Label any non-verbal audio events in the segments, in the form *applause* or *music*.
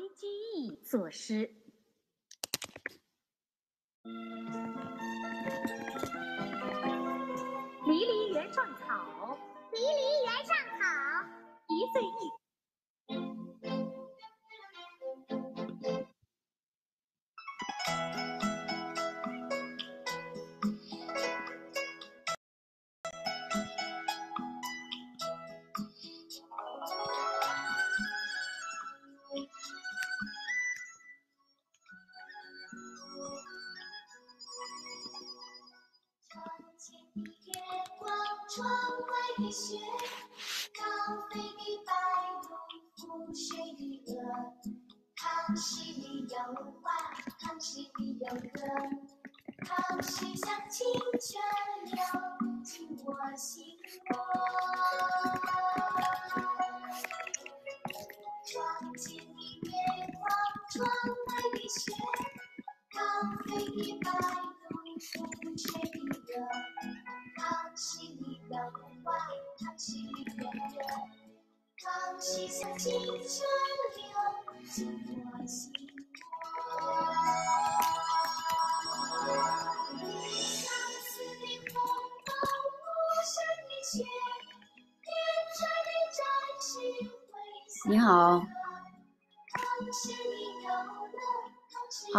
白居易作诗：“离离原上草，离离原上草，一岁一。”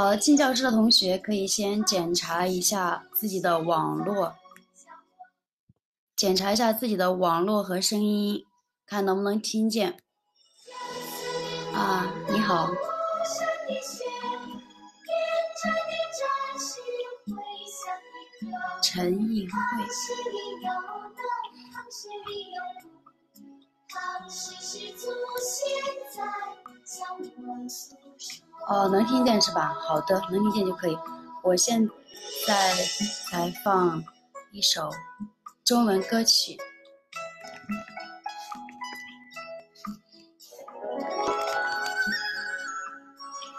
好，进教室的同学可以先检查一下自己的网络，检查一下自己的网络和声音，看能不能听见。啊，你好，陈奕慧。哦，能听见是吧？好的，能听见就可以。我现在来放一首中文歌曲，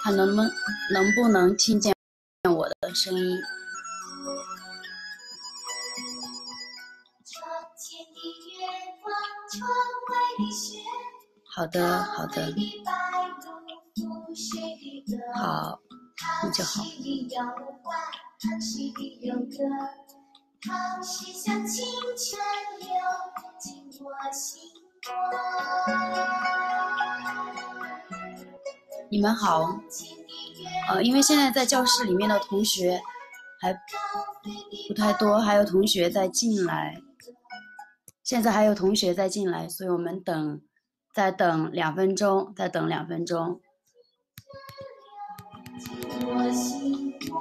看能不能不能听见我的声音。好的，好的。好，你就好。你们好，呃，因为现在在教室里面的同学还不太多，还有同学在进来，现在还有同学在进来，所以我们等，再等两分钟，再等两分钟。思飘进我心窝，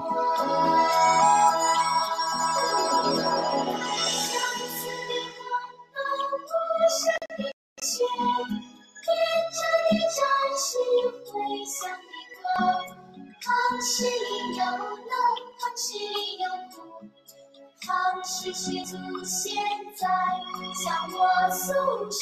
相思的的雪，边的战士回乡的里有乐，里有苦，是祖先在向我诉说。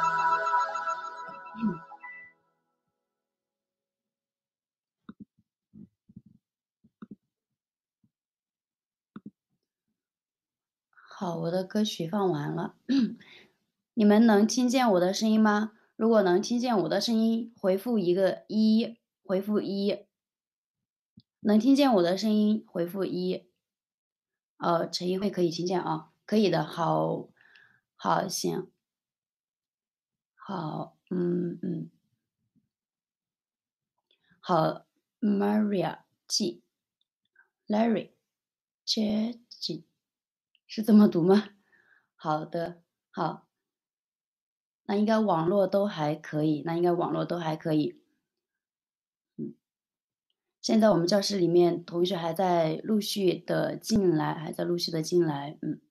好，我的歌曲放完了，你们能听见我的声音吗？如果能听见我的声音，回复一个一，回复一，能听见我的声音，回复一，呃，陈一慧可以听见啊，可以的，好好行，好，嗯嗯，好，Maria g l a r r y j a 是这么读吗？好的，好。那应该网络都还可以，那应该网络都还可以。嗯，现在我们教室里面同学还在陆续的进来，还在陆续的进来。嗯，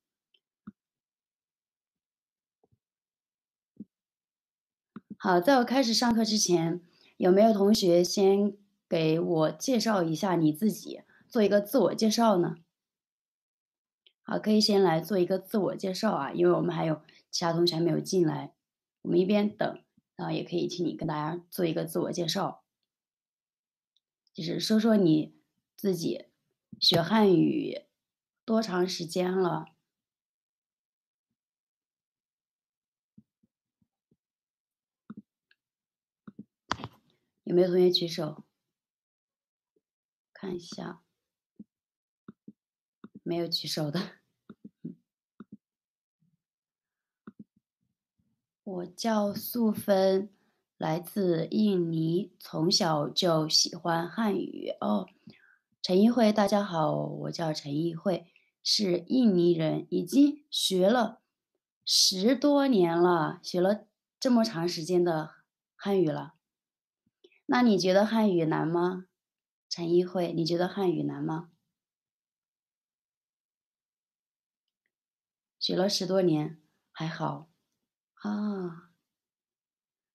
好，在我开始上课之前，有没有同学先给我介绍一下你自己，做一个自我介绍呢？好，可以先来做一个自我介绍啊，因为我们还有其他同学还没有进来，我们一边等然后也可以请你跟大家做一个自我介绍，就是说说你自己学汉语多长时间了？有没有同学举手？看一下，没有举手的。我叫素芬，来自印尼，从小就喜欢汉语。哦，陈奕慧，大家好，我叫陈奕慧，是印尼人，已经学了十多年了，学了这么长时间的汉语了。那你觉得汉语难吗？陈奕慧，你觉得汉语难吗？学了十多年，还好。啊，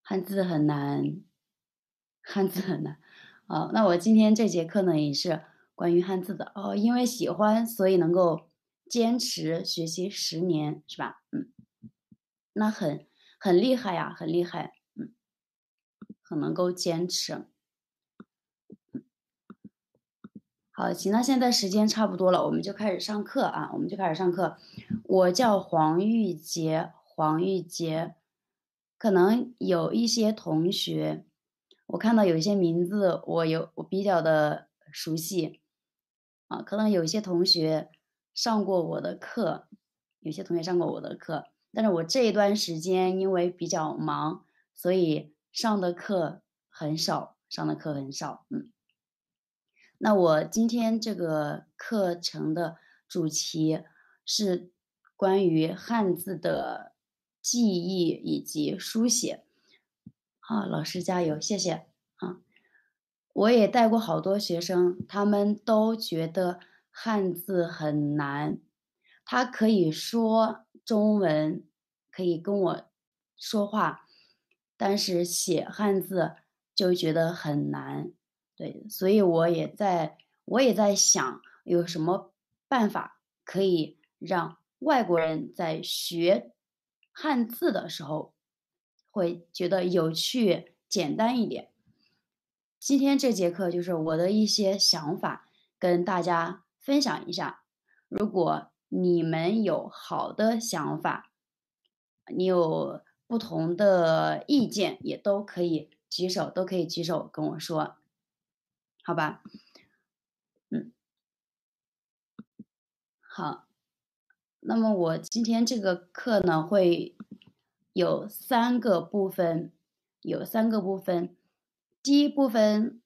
汉字很难，汉字很难。好，那我今天这节课呢也是关于汉字的哦，因为喜欢所以能够坚持学习十年，是吧？嗯，那很很厉害呀，很厉害，嗯，很能够坚持。好，行，那现在时间差不多了，我们就开始上课啊，我们就开始上课。我叫黄玉洁，黄玉洁，可能有一些同学，我看到有一些名字，我有我比较的熟悉，啊，可能有些同学上过我的课，有些同学上过我的课，但是我这一段时间因为比较忙，所以上的课很少，上的课很少，嗯，那我今天这个课程的主题是关于汉字的。记忆以及书写，好，老师加油，谢谢啊！我也带过好多学生，他们都觉得汉字很难。他可以说中文，可以跟我说话，但是写汉字就觉得很难。对，所以我也在，我也在想有什么办法可以让外国人在学。汉字的时候会觉得有趣、简单一点。今天这节课就是我的一些想法，跟大家分享一下。如果你们有好的想法，你有不同的意见，也都可以举手，都可以举手跟我说，好吧？嗯，好。那么我今天这个课呢，会有三个部分，有三个部分。第一部分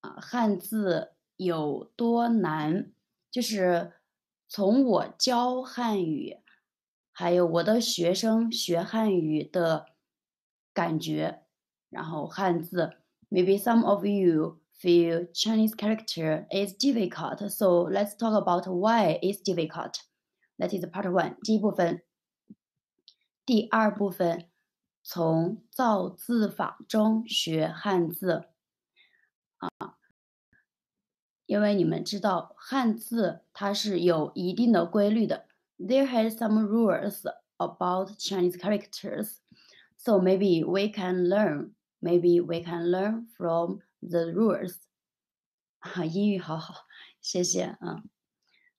啊，汉字有多难？就是从我教汉语，还有我的学生学汉语的感觉。然后汉字，maybe some of you feel Chinese character is difficult. So let's talk about why it's difficult. That is part one，第一部分。第二部分，从造字法中学汉字啊，因为你们知道汉字它是有一定的规律的。There has some rules about Chinese characters, so maybe we can learn. Maybe we can learn from the rules. 啊，英语好好，谢谢啊。嗯 *laughs*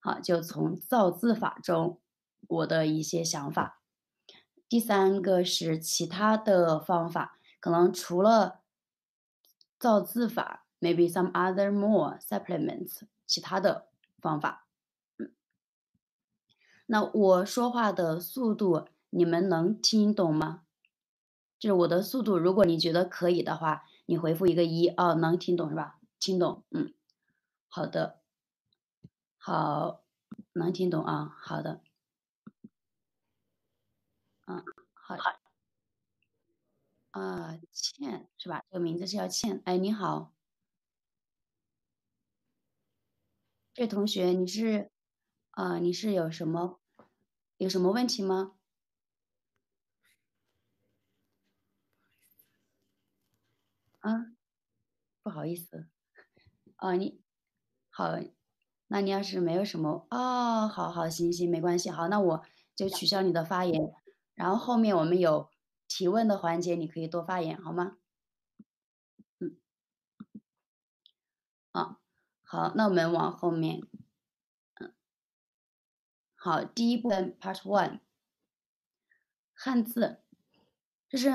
好，就从造字法中我的一些想法。第三个是其他的方法，可能除了造字法，maybe some other more supplements，其他的方法。那我说话的速度你们能听懂吗？就是我的速度，如果你觉得可以的话，你回复一个一哦，能听懂是吧？听懂，嗯，好的。好，能听懂啊？好的，嗯，好，啊，倩是吧？这个名字叫倩，哎，你好，这位同学，你是啊？你是有什么有什么问题吗？啊，不好意思，啊，你好。那你要是没有什么啊，好好行行，没关系，好，那我就取消你的发言，然后后面我们有提问的环节，你可以多发言，好吗？嗯，好，好，那我们往后面，嗯，好，第一部分 Part One，汉字，就是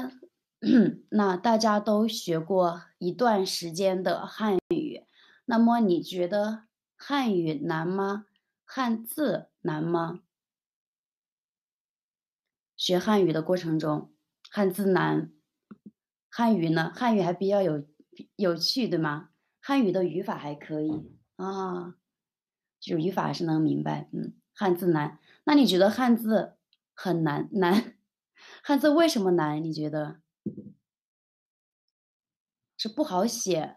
*clears throat* 那大家都学过一段时间的汉语，那么你觉得？汉语难吗？汉字难吗？学汉语的过程中，汉字难，汉语呢？汉语还比较有有趣，对吗？汉语的语法还可以啊，就是语法是能明白。嗯，汉字难。那你觉得汉字很难难？汉字为什么难？你觉得是不好写，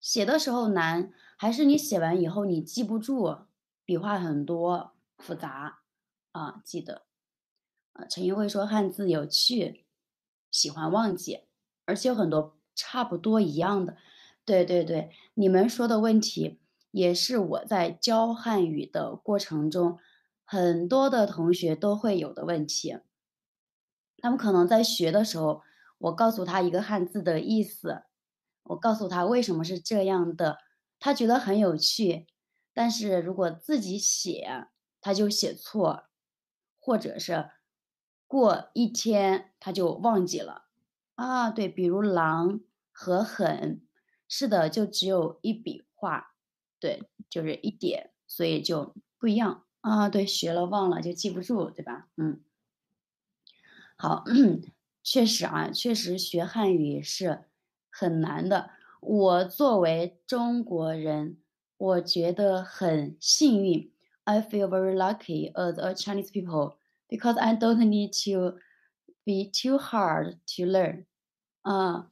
写的时候难？还是你写完以后你记不住，笔画很多复杂啊，记得，啊，陈一慧说汉字有趣，喜欢忘记，而且有很多差不多一样的，对对对，你们说的问题也是我在教汉语的过程中很多的同学都会有的问题，他们可能在学的时候，我告诉他一个汉字的意思，我告诉他为什么是这样的。他觉得很有趣，但是如果自己写，他就写错，或者是过一天他就忘记了啊。对，比如“狼”和“狠”，是的，就只有一笔画，对，就是一点，所以就不一样啊。对，学了忘了就记不住，对吧？嗯，好，*clears throat* 确实啊，确实学汉语是很难的。我作为中国人，我觉得很幸运。I feel very lucky as a Chinese people because I don't need to be too hard to learn。啊，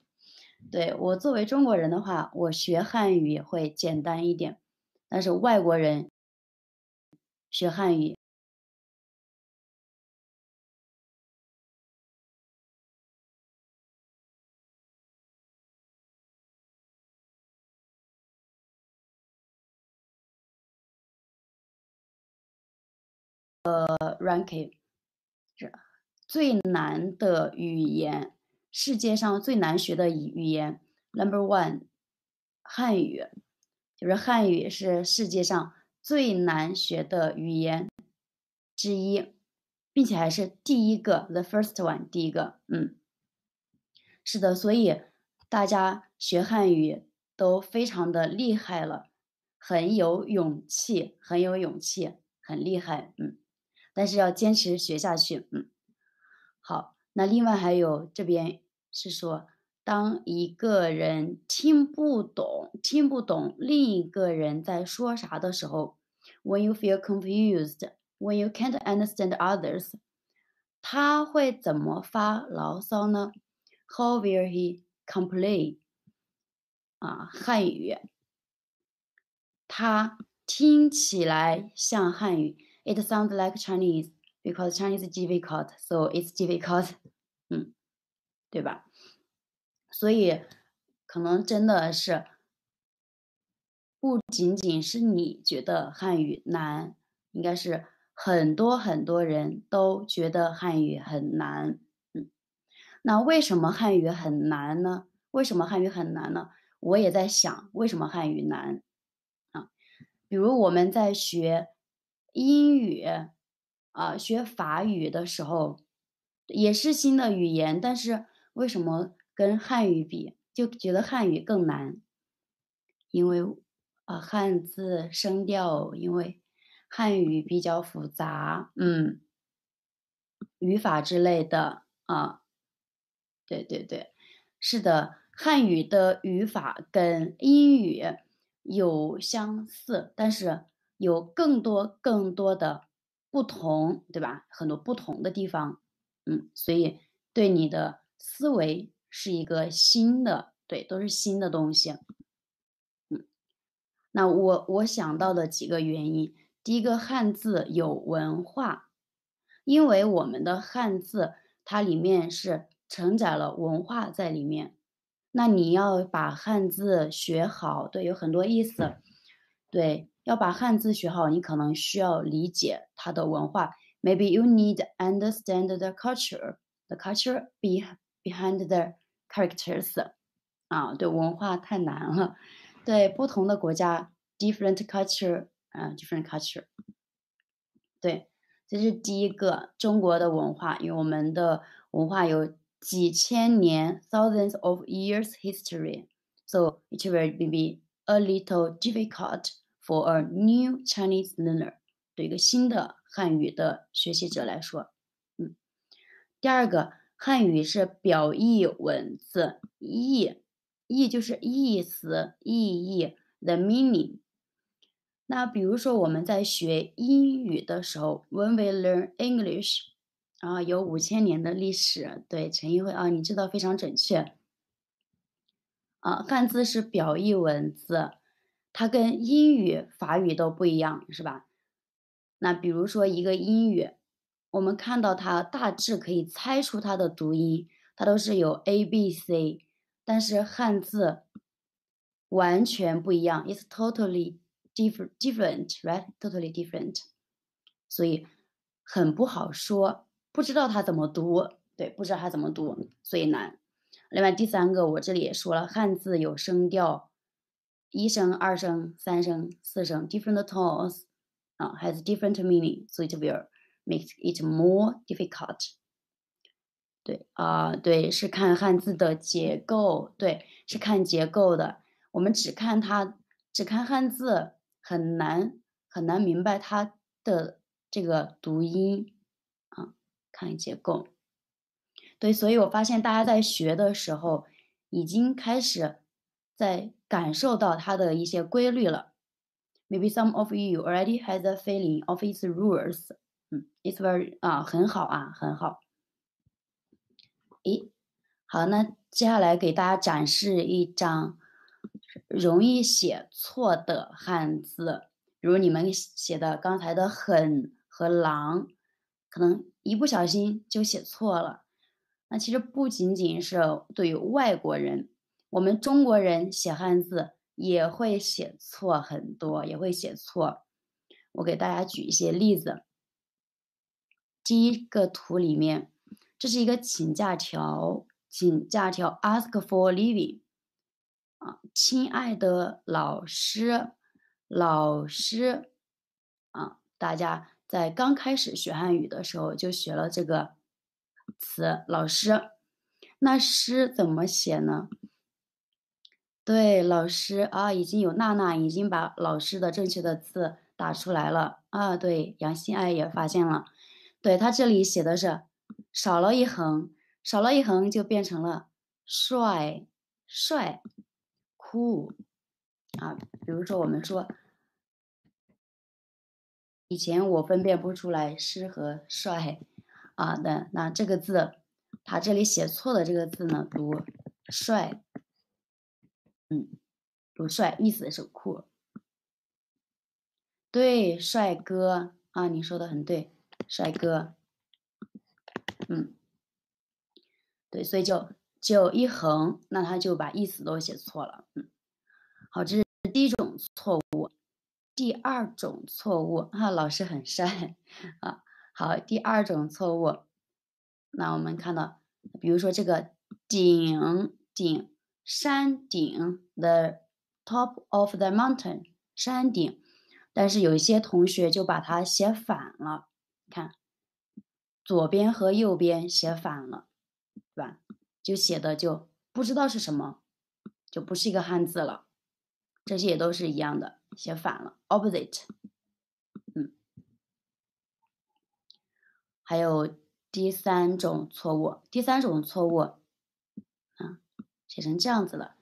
对我作为中国人的话，我学汉语会简单一点，但是外国人学汉语。Ranking 是最难的语言，世界上最难学的语语言，Number One，汉语就是汉语是世界上最难学的语言之一，并且还是第一个，The first one，第一个，嗯，是的，所以大家学汉语都非常的厉害了，很有勇气，很有勇气，很厉害，嗯。但是要坚持学下去，嗯，好，那另外还有这边是说，当一个人听不懂、听不懂另一个人在说啥的时候，When you feel confused, when you can't understand others，他会怎么发牢骚呢？How will he complain？啊，汉语，他听起来像汉语。It sounds like Chinese because Chinese is difficult, so it's difficult. *laughs* 嗯，对吧？所以，可能真的是不仅仅是你觉得汉语难，应该是很多很多人都觉得汉语很难。嗯，那为什么汉语很难呢？为什么汉语很难呢？我也在想为什么汉语难啊？比如我们在学。英语，啊，学法语的时候也是新的语言，但是为什么跟汉语比就觉得汉语更难？因为啊，汉字声调，因为汉语比较复杂，嗯，语法之类的啊，对对对，是的，汉语的语法跟英语有相似，但是。有更多更多的不同，对吧？很多不同的地方，嗯，所以对你的思维是一个新的，对，都是新的东西，嗯。那我我想到的几个原因，第一个汉字有文化，因为我们的汉字它里面是承载了文化在里面，那你要把汉字学好，对，有很多意思，对。要把汉字学好，你可能需要理解它的文化。Maybe you need understand the culture, the culture be behind the characters。啊，对，文化太难了。对，不同的国家，different culture，嗯，different culture。对，这是第一个中国的文化，因为我们的文化有几千年，thousands of years history。So it will be a little difficult。For a new Chinese learner，对一个新的汉语的学习者来说，嗯，第二个，汉语是表意文字，意，意就是意思、意义 the meaning。那比如说我们在学英语的时候，When we learn English，啊，有五千年的历史，对，陈一辉啊，你知道非常准确，啊，汉字是表意文字。它跟英语、法语都不一样，是吧？那比如说一个英语，我们看到它大致可以猜出它的读音，它都是有 a、b、c，但是汉字完全不一样，is t totally different，different，right？totally different，所以很不好说，不知道它怎么读，对，不知道它怎么读，所以难。另外第三个，我这里也说了，汉字有声调。一声、二声、三声、四声，different tones，啊，has different meaning，so it will make it more difficult。对，啊，对，是看汉字的结构，对，是看结构的。我们只看它，只看汉字，很难很难明白它的这个读音，啊，看结构。对，所以我发现大家在学的时候已经开始。在感受到它的一些规律了，Maybe some of you already has a feeling of its rules。嗯，it's very 啊很好啊很好。咦，好，那接下来给大家展示一张容易写错的汉字，比如你们写的刚才的“很”和“狼”，可能一不小心就写错了。那其实不仅仅是对于外国人。我们中国人写汉字也会写错很多，也会写错。我给大家举一些例子。第一个图里面，这是一个请假条，请假条，ask for l e a v g 啊，亲爱的老师，老师，啊，大家在刚开始学汉语的时候就学了这个词，老师。那师怎么写呢？对老师啊，已经有娜娜已经把老师的正确的字打出来了啊。对，杨新爱也发现了，对他这里写的是少了一横，少了一横就变成了帅帅，酷啊。比如说我们说，以前我分辨不出来诗和帅啊那那这个字，他这里写错的这个字呢，读帅。嗯，不帅，意思是酷，对，帅哥啊，你说的很对，帅哥，嗯，对，所以就就一横，那他就把意思都写错了，嗯，好，这是第一种错误，第二种错误啊，老师很帅啊，好，第二种错误，那我们看到，比如说这个顶顶。山顶，the top of the mountain，山顶。但是有一些同学就把它写反了，看，左边和右边写反了，对吧？就写的就不知道是什么，就不是一个汉字了。这些也都是一样的，写反了。opposite，嗯，还有第三种错误，第三种错误。写成这样子了，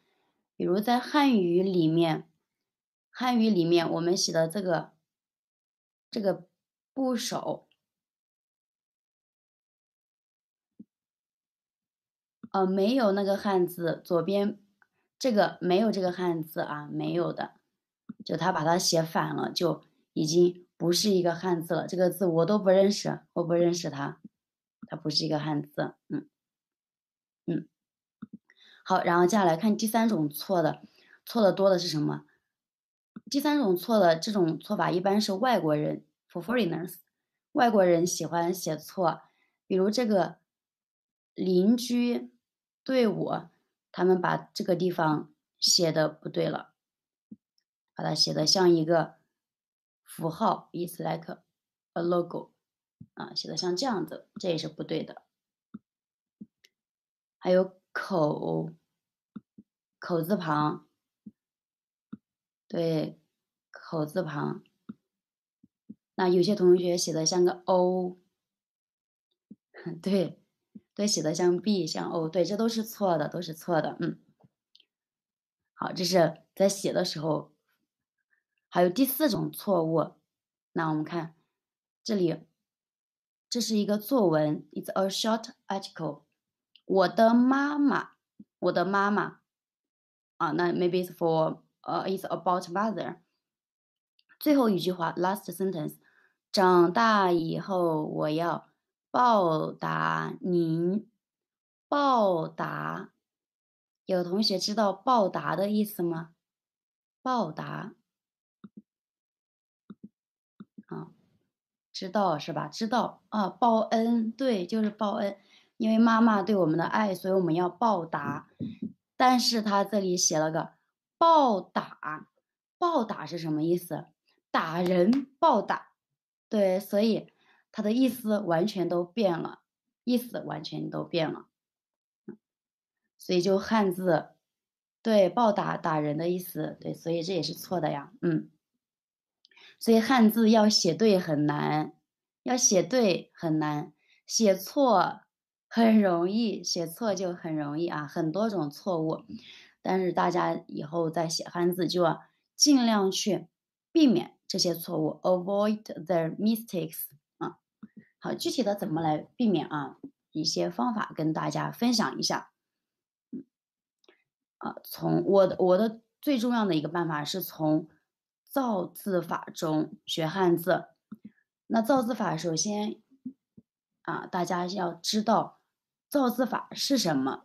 比如在汉语里面，汉语里面我们写的这个，这个部首，呃，没有那个汉字，左边这个没有这个汉字啊，没有的，就他把它写反了，就已经不是一个汉字了。这个字我都不认识，我不认识它，它不是一个汉字，嗯。好，然后接下来看第三种错的，错的多的是什么？第三种错的这种错法一般是外国人 （foreigners），外国人喜欢写错，比如这个邻居队伍，他们把这个地方写的不对了，把它写的像一个符号，it's like a logo，啊，写的像这样子，这也是不对的。还有。口口字旁，对，口字旁。那有些同学写的像个 O，*laughs* 对，对，写的像 B，像 O，对，这都是错的，都是错的，嗯。好，这是在写的时候。还有第四种错误，那我们看这里，这是一个作文，is t a short article。我的妈妈，我的妈妈，啊，那 maybe is t for，呃，is t about mother。最后一句话，last sentence，长大以后我要报答您，报答。有同学知道报答的意思吗？报答，啊，知道是吧？知道啊，报恩，对，就是报恩。因为妈妈对我们的爱，所以我们要报答。但是他这里写了个“暴打”，“暴打”是什么意思？打人，暴打。对，所以他的意思完全都变了，意思完全都变了。所以就汉字，对，“暴打”打人的意思，对，所以这也是错的呀。嗯，所以汉字要写对很难，要写对很难，写错。很容易写错就很容易啊，很多种错误，但是大家以后在写汉字就要尽量去避免这些错误，avoid the mistakes 啊。好，具体的怎么来避免啊？一些方法跟大家分享一下。啊，从我的我的最重要的一个办法是从造字法中学汉字。那造字法首先啊，大家要知道。造字法是什么？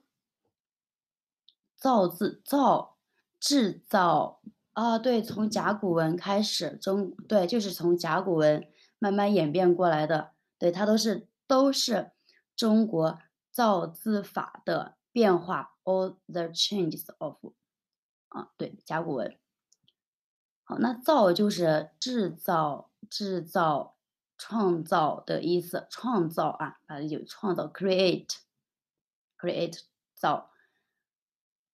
造字造制造啊，对，从甲骨文开始，中对，就是从甲骨文慢慢演变过来的。对，它都是都是中国造字法的变化，all the changes of 啊，对，甲骨文。好，那造就是制造、制造、创造的意思，创造啊，反正就创造，create。create 造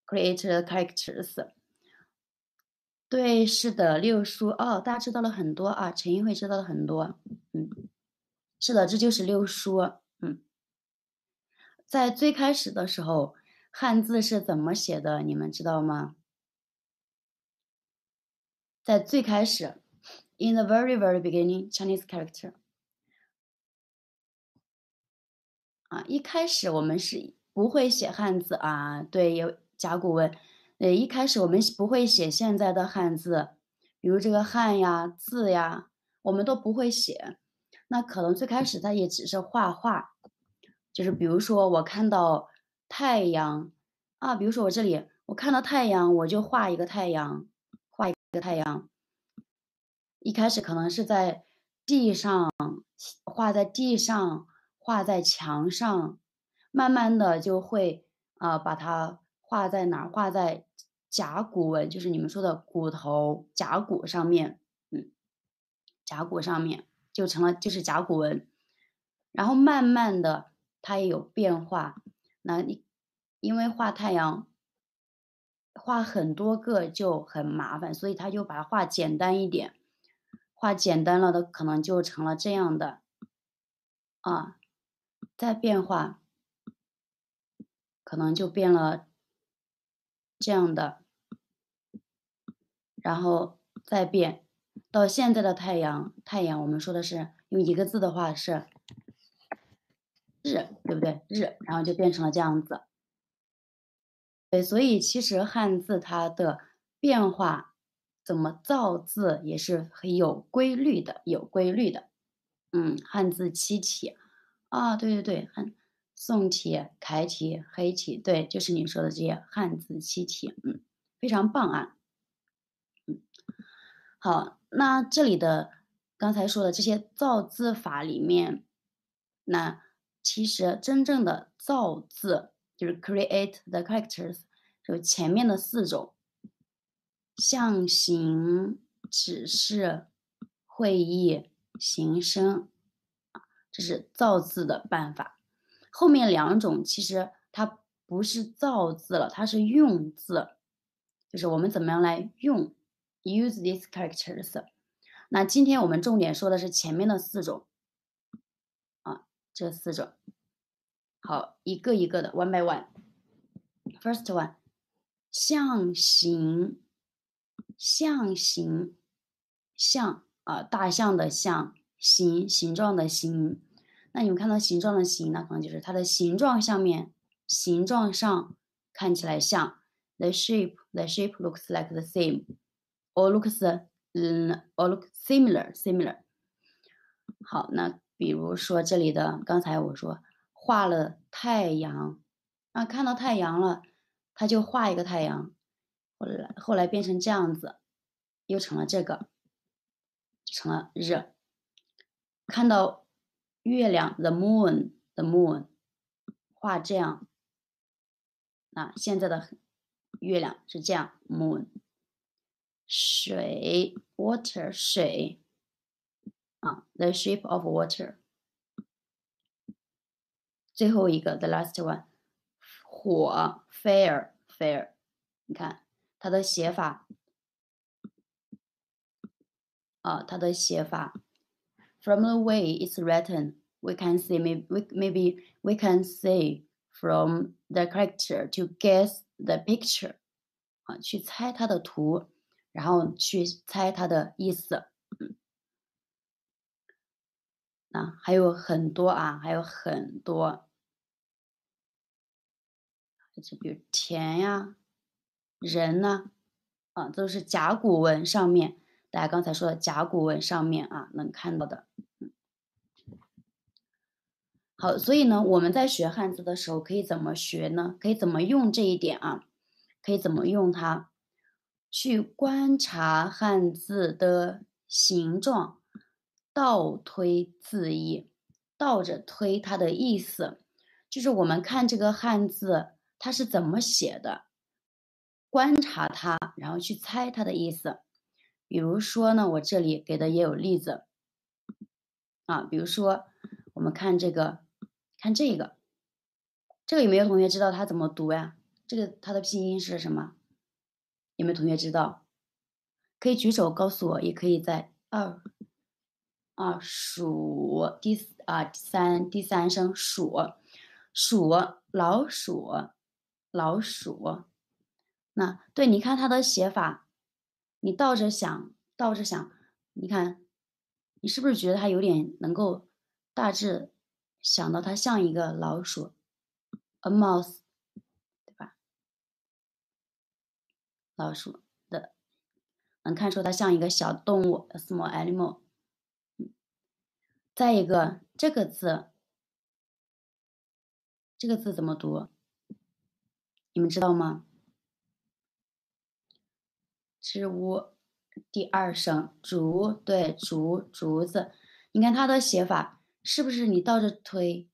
，create characters，对，是的，六叔哦，大家知道了很多啊，陈一慧知道了很多，嗯，是的，这就是六叔，嗯，在最开始的时候，汉字是怎么写的，你们知道吗？在最开始，in the very very beginning Chinese character，啊，一开始我们是。不会写汉字啊？对，有甲骨文。呃，一开始我们不会写现在的汉字，比如这个“汉”呀、“字”呀，我们都不会写。那可能最开始他也只是画画，就是比如说我看到太阳啊，比如说我这里我看到太阳，我就画一个太阳，画一个太阳。一开始可能是在地上画，在地上画，在墙上。慢慢的就会啊，把它画在哪儿？画在甲骨文，就是你们说的骨头甲骨上面，嗯，甲骨上面就成了，就是甲骨文。然后慢慢的它也有变化，那你因为画太阳画很多个就很麻烦，所以他就把它画简单一点，画简单了的可能就成了这样的啊，在变化。可能就变了，这样的，然后再变到现在的太阳，太阳我们说的是用一个字的话是“日”，对不对？“日”，然后就变成了这样子。对，所以其实汉字它的变化，怎么造字也是很有规律的，有规律的。嗯，汉字七体啊，对对对，汉。宋体、楷体、黑体，对，就是你说的这些汉字七体，嗯，非常棒啊，嗯，好，那这里的刚才说的这些造字法里面，那其实真正的造字就是 create the characters，就前面的四种，象形、指示、会意、形声，这是造字的办法。后面两种其实它不是造字了，它是用字，就是我们怎么样来用，use these characters。那今天我们重点说的是前面的四种，啊，这四种，好，一个一个的，one by one。First one，象形，象形，象啊，大象的象，形形状的形。那你们看到形状的形呢？可能就是它的形状上面、形状上看起来像。The shape, the shape looks like the same, or looks, 嗯 or looks similar, similar. 好，那比如说这里的，刚才我说画了太阳，那看到太阳了，他就画一个太阳，后来后来变成这样子，又成了这个，成了热。看到。月亮，the moon，the moon，画这样。啊，现在的月亮是这样，moon。水，water，水。啊，the shape of water。最后一个，the last one，火，fire，fire。你看它的写法，啊，它的写法。From the way it's written, we can see maybe we, maybe we can see from the character to guess the picture，啊，去猜它的图，然后去猜它的意思。啊，还有很多啊，还有很多，就比如田呀、啊、人呐、啊，啊，都是甲骨文上面大家刚才说的甲骨文上面啊，能看到的。好，所以呢，我们在学汉字的时候，可以怎么学呢？可以怎么用这一点啊？可以怎么用它？去观察汉字的形状，倒推字意，倒着推它的意思。就是我们看这个汉字，它是怎么写的，观察它，然后去猜它的意思。比如说呢，我这里给的也有例子啊，比如说我们看这个，看这个，这个有没有同学知道它怎么读呀？这个它的拼音是什么？有没有同学知道？可以举手告诉我，也可以在二啊数第啊三第三声数数老鼠老鼠。那对，你看它的写法。你倒着想，倒着想，你看，你是不是觉得它有点能够大致想到它像一个老鼠，a mouse，对吧？老鼠的，能看出它像一个小动物，small animal。再一个，这个字，这个字怎么读？你们知道吗？之屋，第二声竹，对竹竹子，你看它的写法是不是？你倒着推，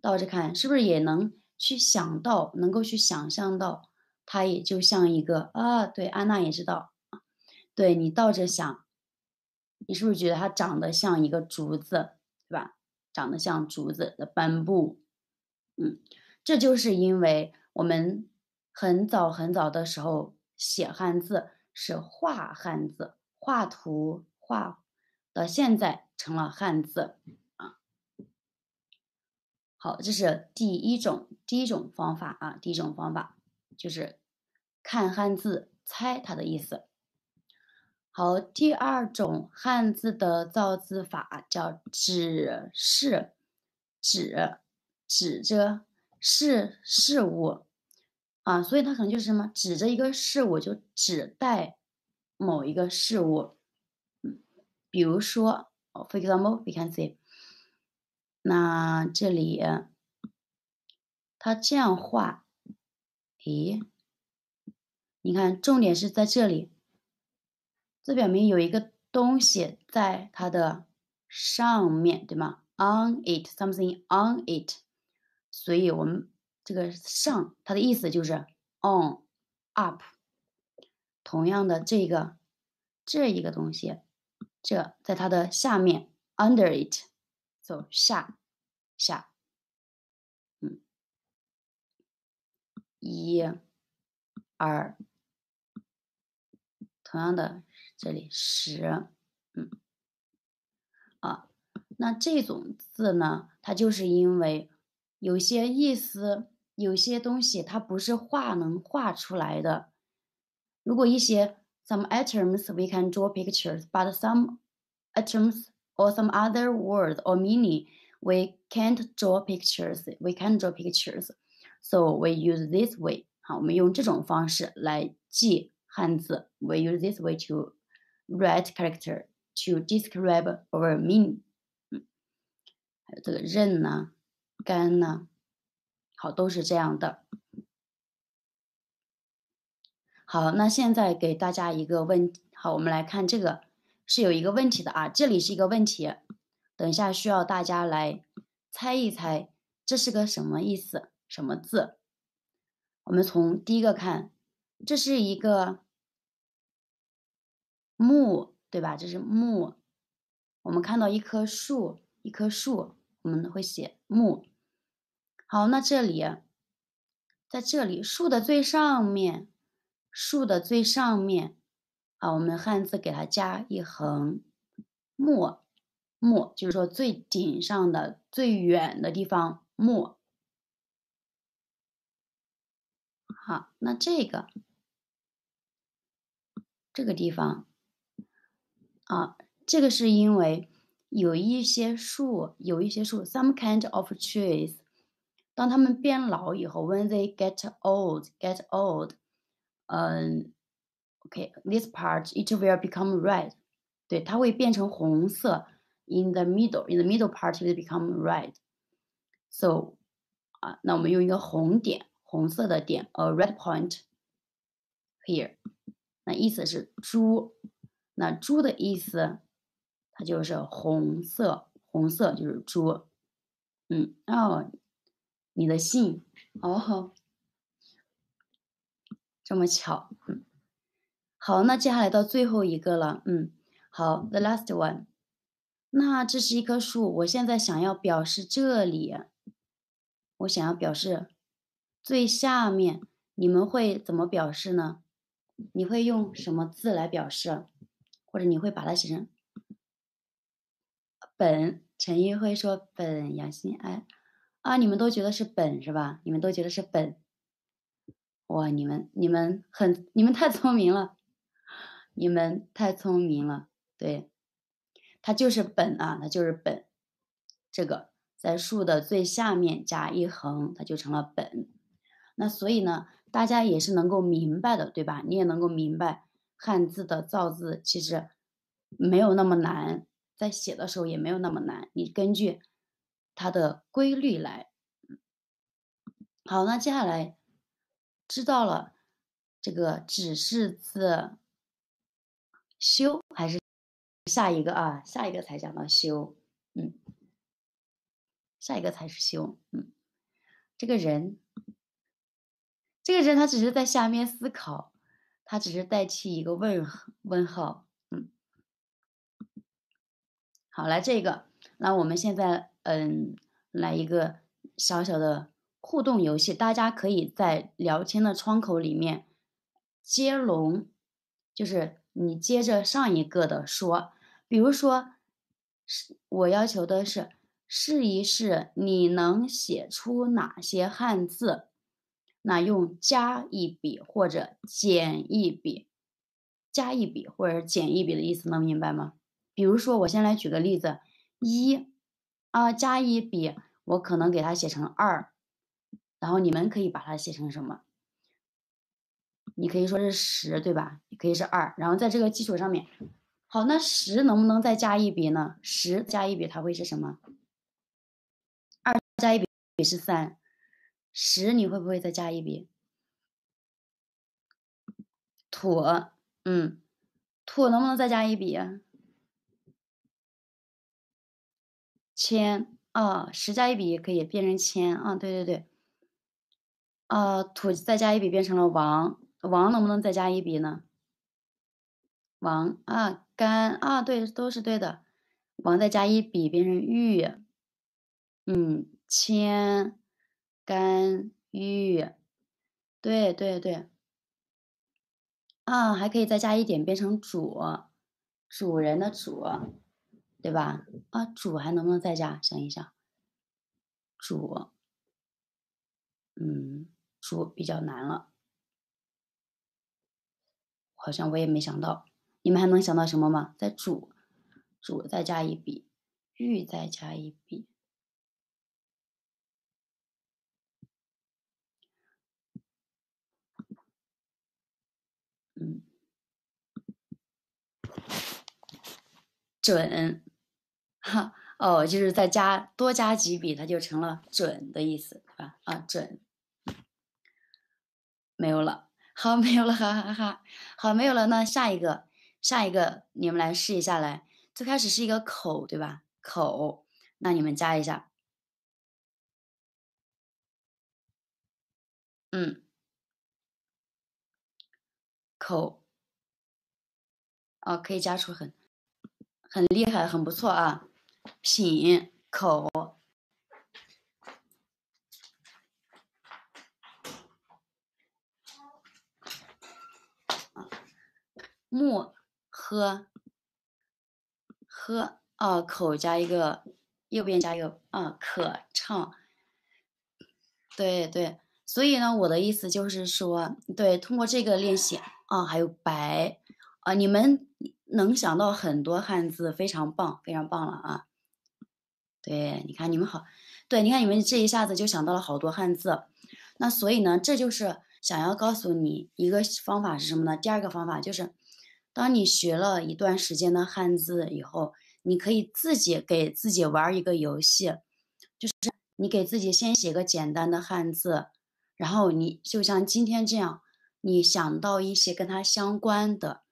倒着看，是不是也能去想到，能够去想象到，它也就像一个啊？对，安娜也知道对你倒着想，你是不是觉得它长得像一个竹子，对吧？长得像竹子的斑布，嗯，这就是因为我们很早很早的时候。写汉字是画汉字，画图画，到现在成了汉字啊。好，这是第一种第一种方法啊，第一种方法就是看汉字猜它的意思。好，第二种汉字的造字法叫指事，指指着事事物。啊，所以它可能就是什么，指着一个事物，就指代某一个事物。嗯，比如说 f o r e x a m p l e w e c a n see。那这里，他这样画，咦？你看，重点是在这里，这表明有一个东西在它的上面对吗？On it，something on it。所以我们。这个上，它的意思就是 on up。同样的，这个这一个东西，这在它的下面 under it，走下下。嗯，一，二。同样的，这里十。嗯，啊，那这种字呢，它就是因为有些意思。有些东西它不是画能画出来的。如果一些 some items we can draw pictures, but some items or some other words or meaning we can't draw pictures. We can draw pictures, so we use this way. 好，我们用这种方式来记汉字。We use this way to write character to describe our meaning. 还有这个认呐、干呐。好，都是这样的。好，那现在给大家一个问好，我们来看这个，是有一个问题的啊，这里是一个问题，等一下需要大家来猜一猜，这是个什么意思？什么字？我们从第一个看，这是一个木，对吧？这是木，我们看到一棵树，一棵树，我们会写木。好，那这里，在这里树的最上面，树的最上面，啊，我们汉字给它加一横，末末，就是说最顶上的、最远的地方末。好，那这个这个地方啊，这个是因为有一些树，有一些树，some kind of trees。当他们变老以后，when they get old, get old，嗯、uh,，OK，this、okay, part it will become red，对，它会变成红色。In the middle, in the middle part it will become red. So，啊，那我们用一个红点，红色的点，a red point here。那意思是猪，那猪的意思，它就是红色，红色就是猪。嗯，哦，你的信。哦，这么巧，嗯，好，那接下来到最后一个了，嗯，好，the last one，那这是一棵树，我现在想要表示这里，我想要表示最下面，你们会怎么表示呢？你会用什么字来表示？或者你会把它写成本？陈毅会说本，杨新安。啊，你们都觉得是本是吧？你们都觉得是本。哇，你们你们很，你们太聪明了，你们太聪明了。对，它就是本啊，它就是本。这个在竖的最下面加一横，它就成了本。那所以呢，大家也是能够明白的，对吧？你也能够明白汉字的造字其实没有那么难，在写的时候也没有那么难。你根据。它的规律来，好，那接下来知道了这个只是字修还是下一个啊？下一个才讲到修，嗯，下一个才是修，嗯，这个人，这个人他只是在下面思考，他只是代替一个问问号，嗯，好，来这个。那我们现在嗯，来一个小小的互动游戏，大家可以在聊天的窗口里面接龙，就是你接着上一个的说。比如说，我要求的是试一试你能写出哪些汉字，那用加一笔或者减一笔，加一笔或者减一笔的意思能明白吗？比如说，我先来举个例子。一啊，加一笔，我可能给它写成二，然后你们可以把它写成什么？你可以说是十，对吧？也可以是二，然后在这个基础上面，好，那十能不能再加一笔呢？十加一笔，它会是什么？二加一笔是三十，你会不会再加一笔？土，嗯，土能不能再加一笔？千啊，十加一笔也可以变成千啊，对对对。啊，土再加一笔变成了王，王能不能再加一笔呢？王啊，干啊，对，都是对的。王再加一笔变成玉，嗯，千，干玉，对对对。啊，还可以再加一点变成主，主人的主。对吧？啊，主还能不能再加？想一想，主，嗯，主比较难了，好像我也没想到。你们还能想到什么吗？再主，主再加一笔，玉再加一笔，嗯，准。哈哦，就是再加多加几笔，它就成了“准”的意思，对吧？啊，准，没有了，好，没有了，哈哈哈，好，没有了。那下一个，下一个，你们来试一下，来，最开始是一个口，对吧？口，那你们加一下，嗯，口，哦，可以加出很，很厉害，很不错啊。品口，木喝喝啊，口加一个右边加一个啊，可唱。对对，所以呢，我的意思就是说，对，通过这个练习啊，还有白啊，你们能想到很多汉字，非常棒，非常棒了啊。对，你看你们好，对，你看你们这一下子就想到了好多汉字，那所以呢，这就是想要告诉你一个方法是什么呢？第二个方法就是，当你学了一段时间的汉字以后，你可以自己给自己玩一个游戏，就是你给自己先写个简单的汉字，然后你就像今天这样，你想到一些跟它相关的，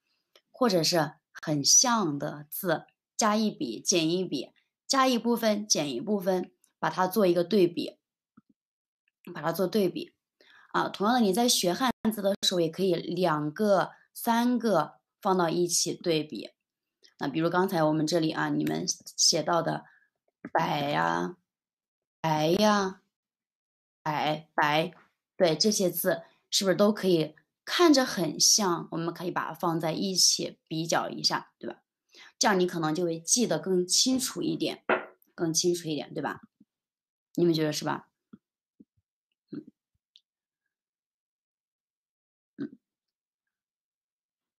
或者是很像的字，加一笔减一笔。加一部分，减一部分，把它做一个对比，把它做对比啊。同样的，你在学汉字的时候，也可以两个、三个放到一起对比。那比如刚才我们这里啊，你们写到的“白呀、白呀、白白”，对这些字，是不是都可以看着很像？我们可以把它放在一起比较一下，对吧？这样你可能就会记得更清楚一点，更清楚一点，对吧？你们觉得是吧？嗯，嗯，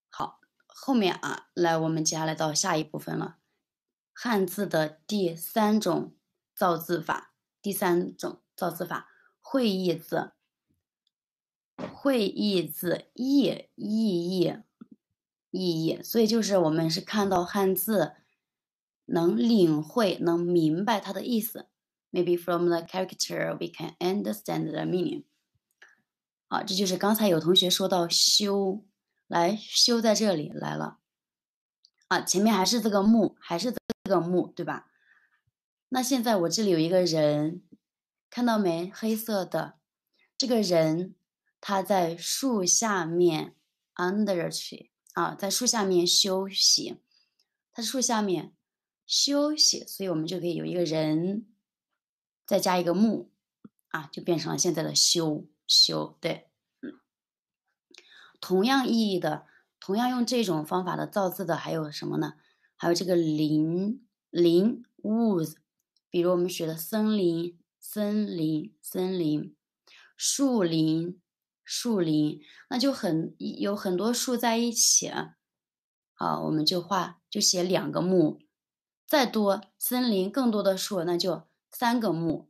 好，后面啊，来，我们接下来到下一部分了，汉字的第三种造字法，第三种造字法，会意字，会意字，意意意。意义，所以就是我们是看到汉字，能领会，能明白它的意思。Maybe from the character, we can understand the meaning。好，这就是刚才有同学说到“修”，来“修”在这里来了。啊，前面还是这个木，还是这个木，对吧？那现在我这里有一个人，看到没？黑色的这个人，他在树下面，under t tree。啊，在树下面休息，他在树下面休息，所以我们就可以有一个人，再加一个木，啊，就变成了现在的休休。对，嗯，同样意义的，同样用这种方法的造字的还有什么呢？还有这个林林 woods，比如我们学的森林、森林、森林、树林。树林，那就很有很多树在一起，好，我们就画就写两个木，再多森林更多的树，那就三个木，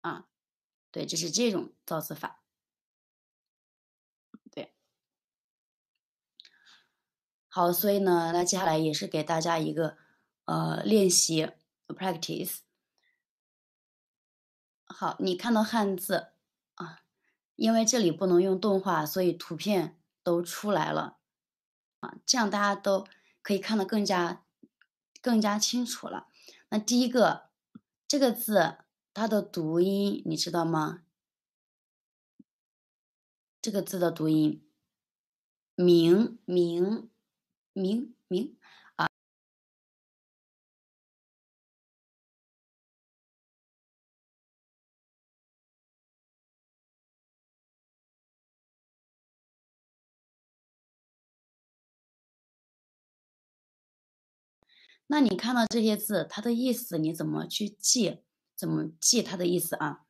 啊，对，就是这种造字法。对，好，所以呢，那接下来也是给大家一个呃练习，practice。好，你看到汉字。因为这里不能用动画，所以图片都出来了，啊，这样大家都可以看得更加更加清楚了。那第一个这个字它的读音你知道吗？这个字的读音，明明明明。那你看到这些字，它的意思你怎么去记？怎么记它的意思啊？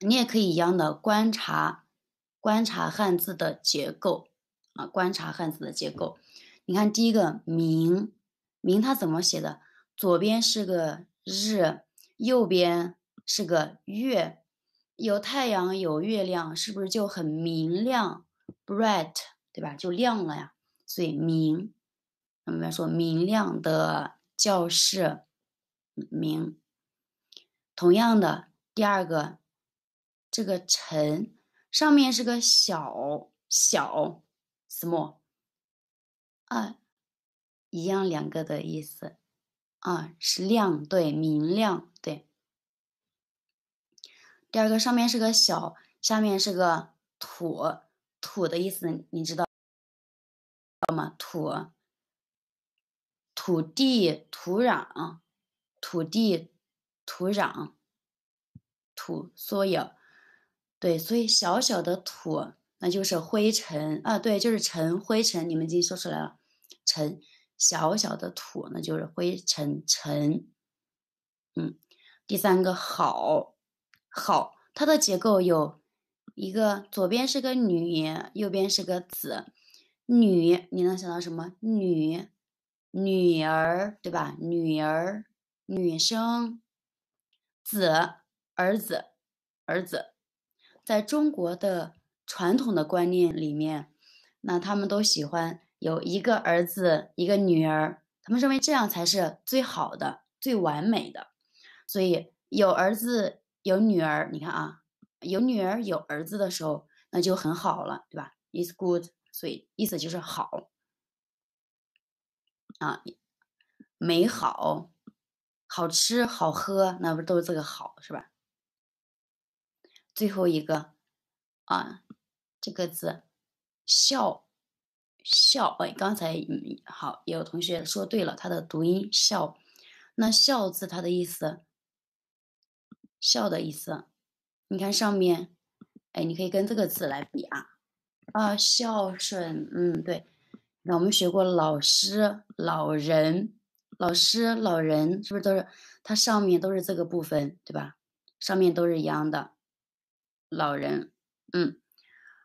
你也可以一样的观察，观察汉字的结构啊，观察汉字的结构。你看第一个“明”，明它怎么写的？左边是个日，右边是个月，有太阳有月亮，是不是就很明亮？bright，对吧？就亮了呀，所以明。我们说，明亮的教室，明。同样的，第二个，这个晨上面是个小小 small，啊，一样两个的意思啊，是亮对，明亮对。第二个上面是个小，下面是个土，土的意思，你知道吗？土。土地土壤，土地土壤，土所有，对，所以小小的土那就是灰尘啊，对，就是尘灰尘，你们已经说出来了，尘小小的土那就是灰尘尘，嗯，第三个好，好，它的结构有一个左边是个女，右边是个子，女你能想到什么女？女儿对吧？女儿、女生、子、儿子、儿子，在中国的传统的观念里面，那他们都喜欢有一个儿子一个女儿，他们认为这样才是最好的、最完美的。所以有儿子有女儿，你看啊，有女儿有儿子的时候，那就很好了，对吧？It's good，所以意思就是好。啊，美好，好吃好喝，那不都是这个好是吧？最后一个啊，这个字，孝，孝。哎，刚才好，有同学说对了，它的读音孝。那孝字它的意思，孝的意思，你看上面，哎，你可以跟这个字来比啊。啊，孝顺，嗯，对。那我们学过老师、老人，老师、老人是不是都是它上面都是这个部分，对吧？上面都是一样的，老人，嗯。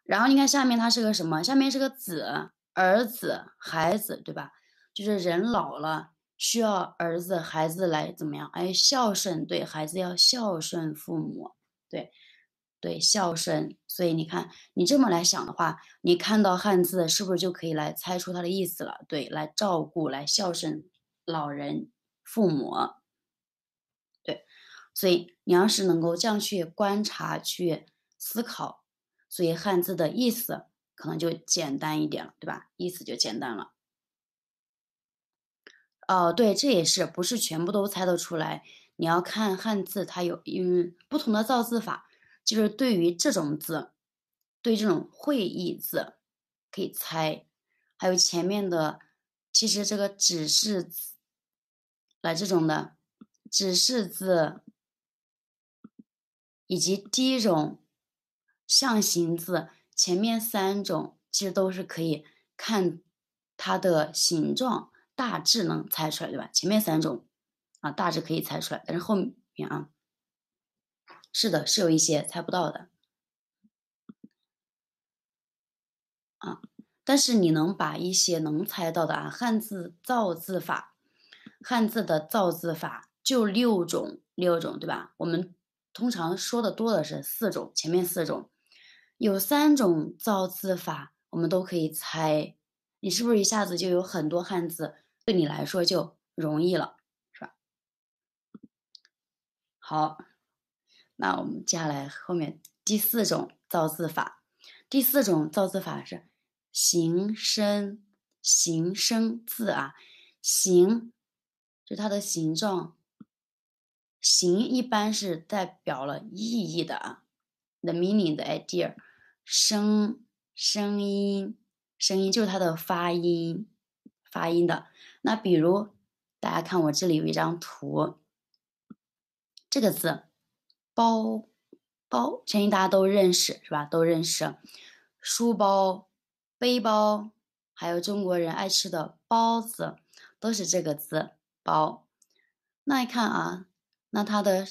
然后你看下面它是个什么？下面是个子，儿子、孩子，对吧？就是人老了需要儿子、孩子来怎么样？哎，孝顺，对孩子要孝顺父母，对。对孝顺，所以你看，你这么来想的话，你看到汉字是不是就可以来猜出它的意思了？对，来照顾，来孝顺老人、父母。对，所以你要是能够这样去观察、去思考，所以汉字的意思可能就简单一点了，对吧？意思就简单了。哦，对，这也是不是全部都猜得出来？你要看汉字，它有嗯不同的造字法。就是对于这种字，对这种会意字可以猜，还有前面的，其实这个指示字，来这种的指示字，以及第一种象形字，前面三种其实都是可以看它的形状，大致能猜出来，对吧？前面三种啊，大致可以猜出来，但是后面啊。是的，是有一些猜不到的，啊，但是你能把一些能猜到的啊，汉字造字法，汉字的造字法就六种，六种对吧？我们通常说的多的是四种，前面四种有三种造字法，我们都可以猜，你是不是一下子就有很多汉字对你来说就容易了，是吧？好。那我们接下来后面第四种造字法，第四种造字法是形声形声字啊，形就它的形状，形一般是代表了意义的啊，t h e meaning 的 idea，声声音声音就是它的发音发音的。那比如大家看我这里有一张图，这个字。包，包，陈毅大家都认识是吧？都认识，书包、背包，还有中国人爱吃的包子，都是这个字“包”。那你看啊，那它的，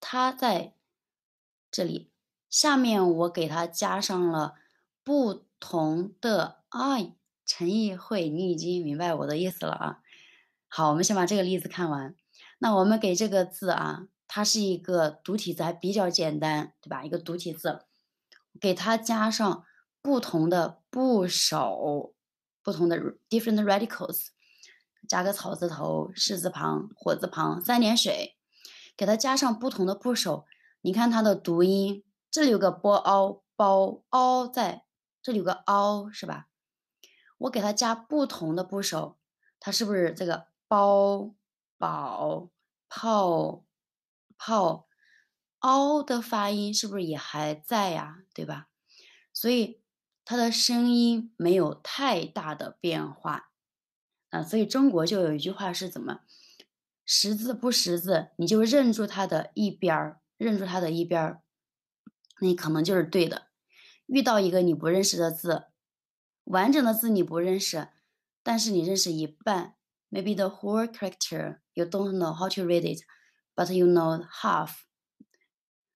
它在这里下面，我给它加上了不同的 i。陈毅会，你已经明白我的意思了啊。好，我们先把这个例子看完。那我们给这个字啊。它是一个独体字，还比较简单，对吧？一个独体字，给它加上不同的部首，不同的 different radicals，加个草字头、士字旁、火字旁、三点水，给它加上不同的部首。你看它的读音，这里有个 bao，包，ao，在这里有个 ao，是吧？我给它加不同的部首，它是不是这个包、宝、泡？泡凹的发音是不是也还在呀？对吧？所以它的声音没有太大的变化，啊，所以中国就有一句话是怎么？识字不识字，你就认住它的一边儿，认住它的一边儿，那可能就是对的。遇到一个你不认识的字，完整的字你不认识，但是你认识一半，maybe the whole character you don't know how to read it。But you know half，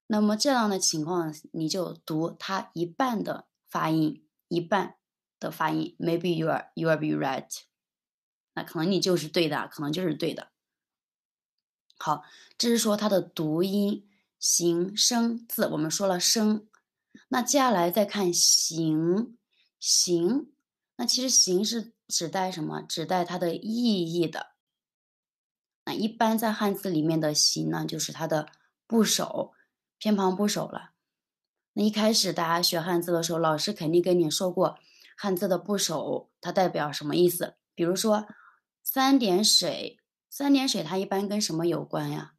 那么这样的情况，你就读它一半的发音，一半的发音。Maybe you are you are be right，那可能你就是对的，可能就是对的。好，这是说它的读音、形、声、字，我们说了声，那接下来再看形、形，那其实形是指代什么？指代它的意义的。那一般在汉字里面的形呢，就是它的部首、偏旁部首了。那一开始大家学汉字的时候，老师肯定跟你说过汉字的部首它代表什么意思。比如说三点水，三点水它一般跟什么有关呀？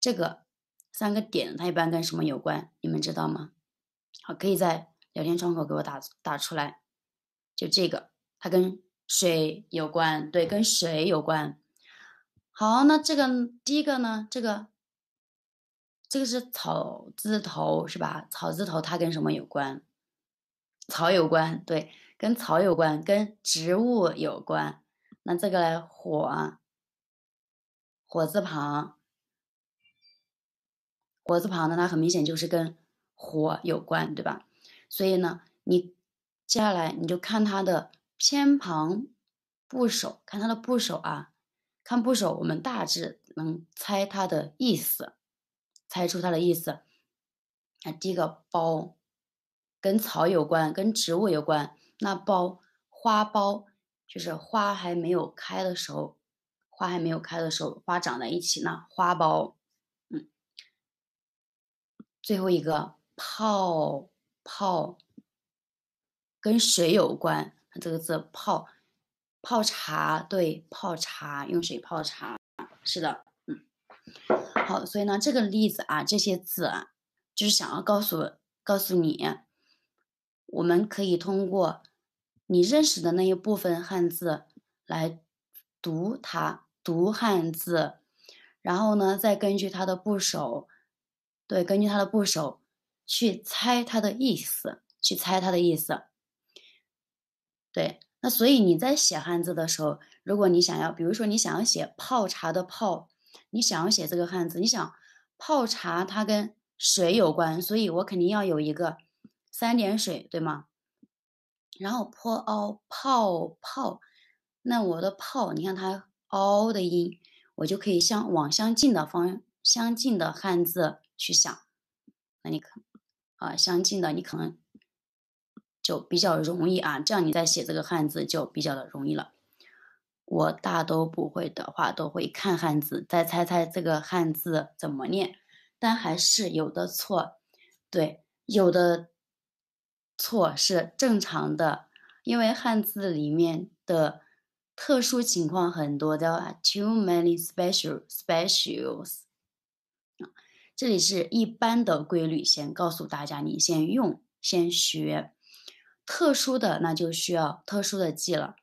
这个三个点它一般跟什么有关？你们知道吗？好，可以在聊天窗口给我打打出来。就这个，它跟水有关，对，跟水有关。好，那这个第一个呢？这个，这个是草字头，是吧？草字头它跟什么有关？草有关，对，跟草有关，跟植物有关。那这个火，火字旁，火字旁呢？它很明显就是跟火有关，对吧？所以呢，你接下来你就看它的偏旁部首，看它的部首啊。看部首，我们大致能猜它的意思，猜出它的意思。那第一个“包”跟草有关，跟植物有关。那“包”花苞就是花还没有开的时候，花还没有开的时候，花长在一起呢。花苞，嗯。最后一个“泡”，泡跟水有关。这个字“泡”。泡茶，对，泡茶，用水泡茶，是的，嗯，好，所以呢，这个例子啊，这些字啊，就是想要告诉告诉你，我们可以通过你认识的那一部分汉字来读它，读汉字，然后呢，再根据它的部首，对，根据它的部首去猜它的意思，去猜它的意思，对。那所以你在写汉字的时候，如果你想要，比如说你想要写泡茶的泡，你想要写这个汉字，你想泡茶，它跟水有关，所以我肯定要有一个三点水，对吗？然后 pao 泡泡，那我的泡，你看它凹 o 的音，我就可以向往相近的方相近的汉字去想。那你可啊相近的你可能。就比较容易啊，这样你在写这个汉字就比较的容易了。我大都不会的话，都会看汉字，再猜猜这个汉字怎么念，但还是有的错。对，有的错是正常的，因为汉字里面的特殊情况很多的啊。Too many special specials 啊，这里是一般的规律，先告诉大家，你先用，先学。特殊的那就需要特殊的记了，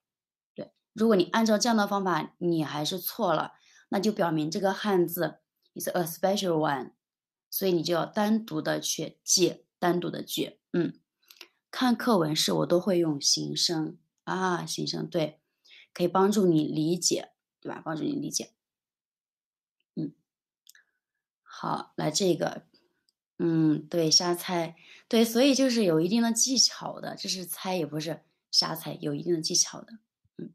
对。如果你按照这样的方法，你还是错了，那就表明这个汉字 is a special one，所以你就要单独的去记，单独的记。嗯，看课文时我都会用形声啊，形声对，可以帮助你理解，对吧？帮助你理解。嗯，好，来这个。嗯，对，瞎猜，对，所以就是有一定的技巧的，这是猜也不是瞎猜，有一定的技巧的。嗯，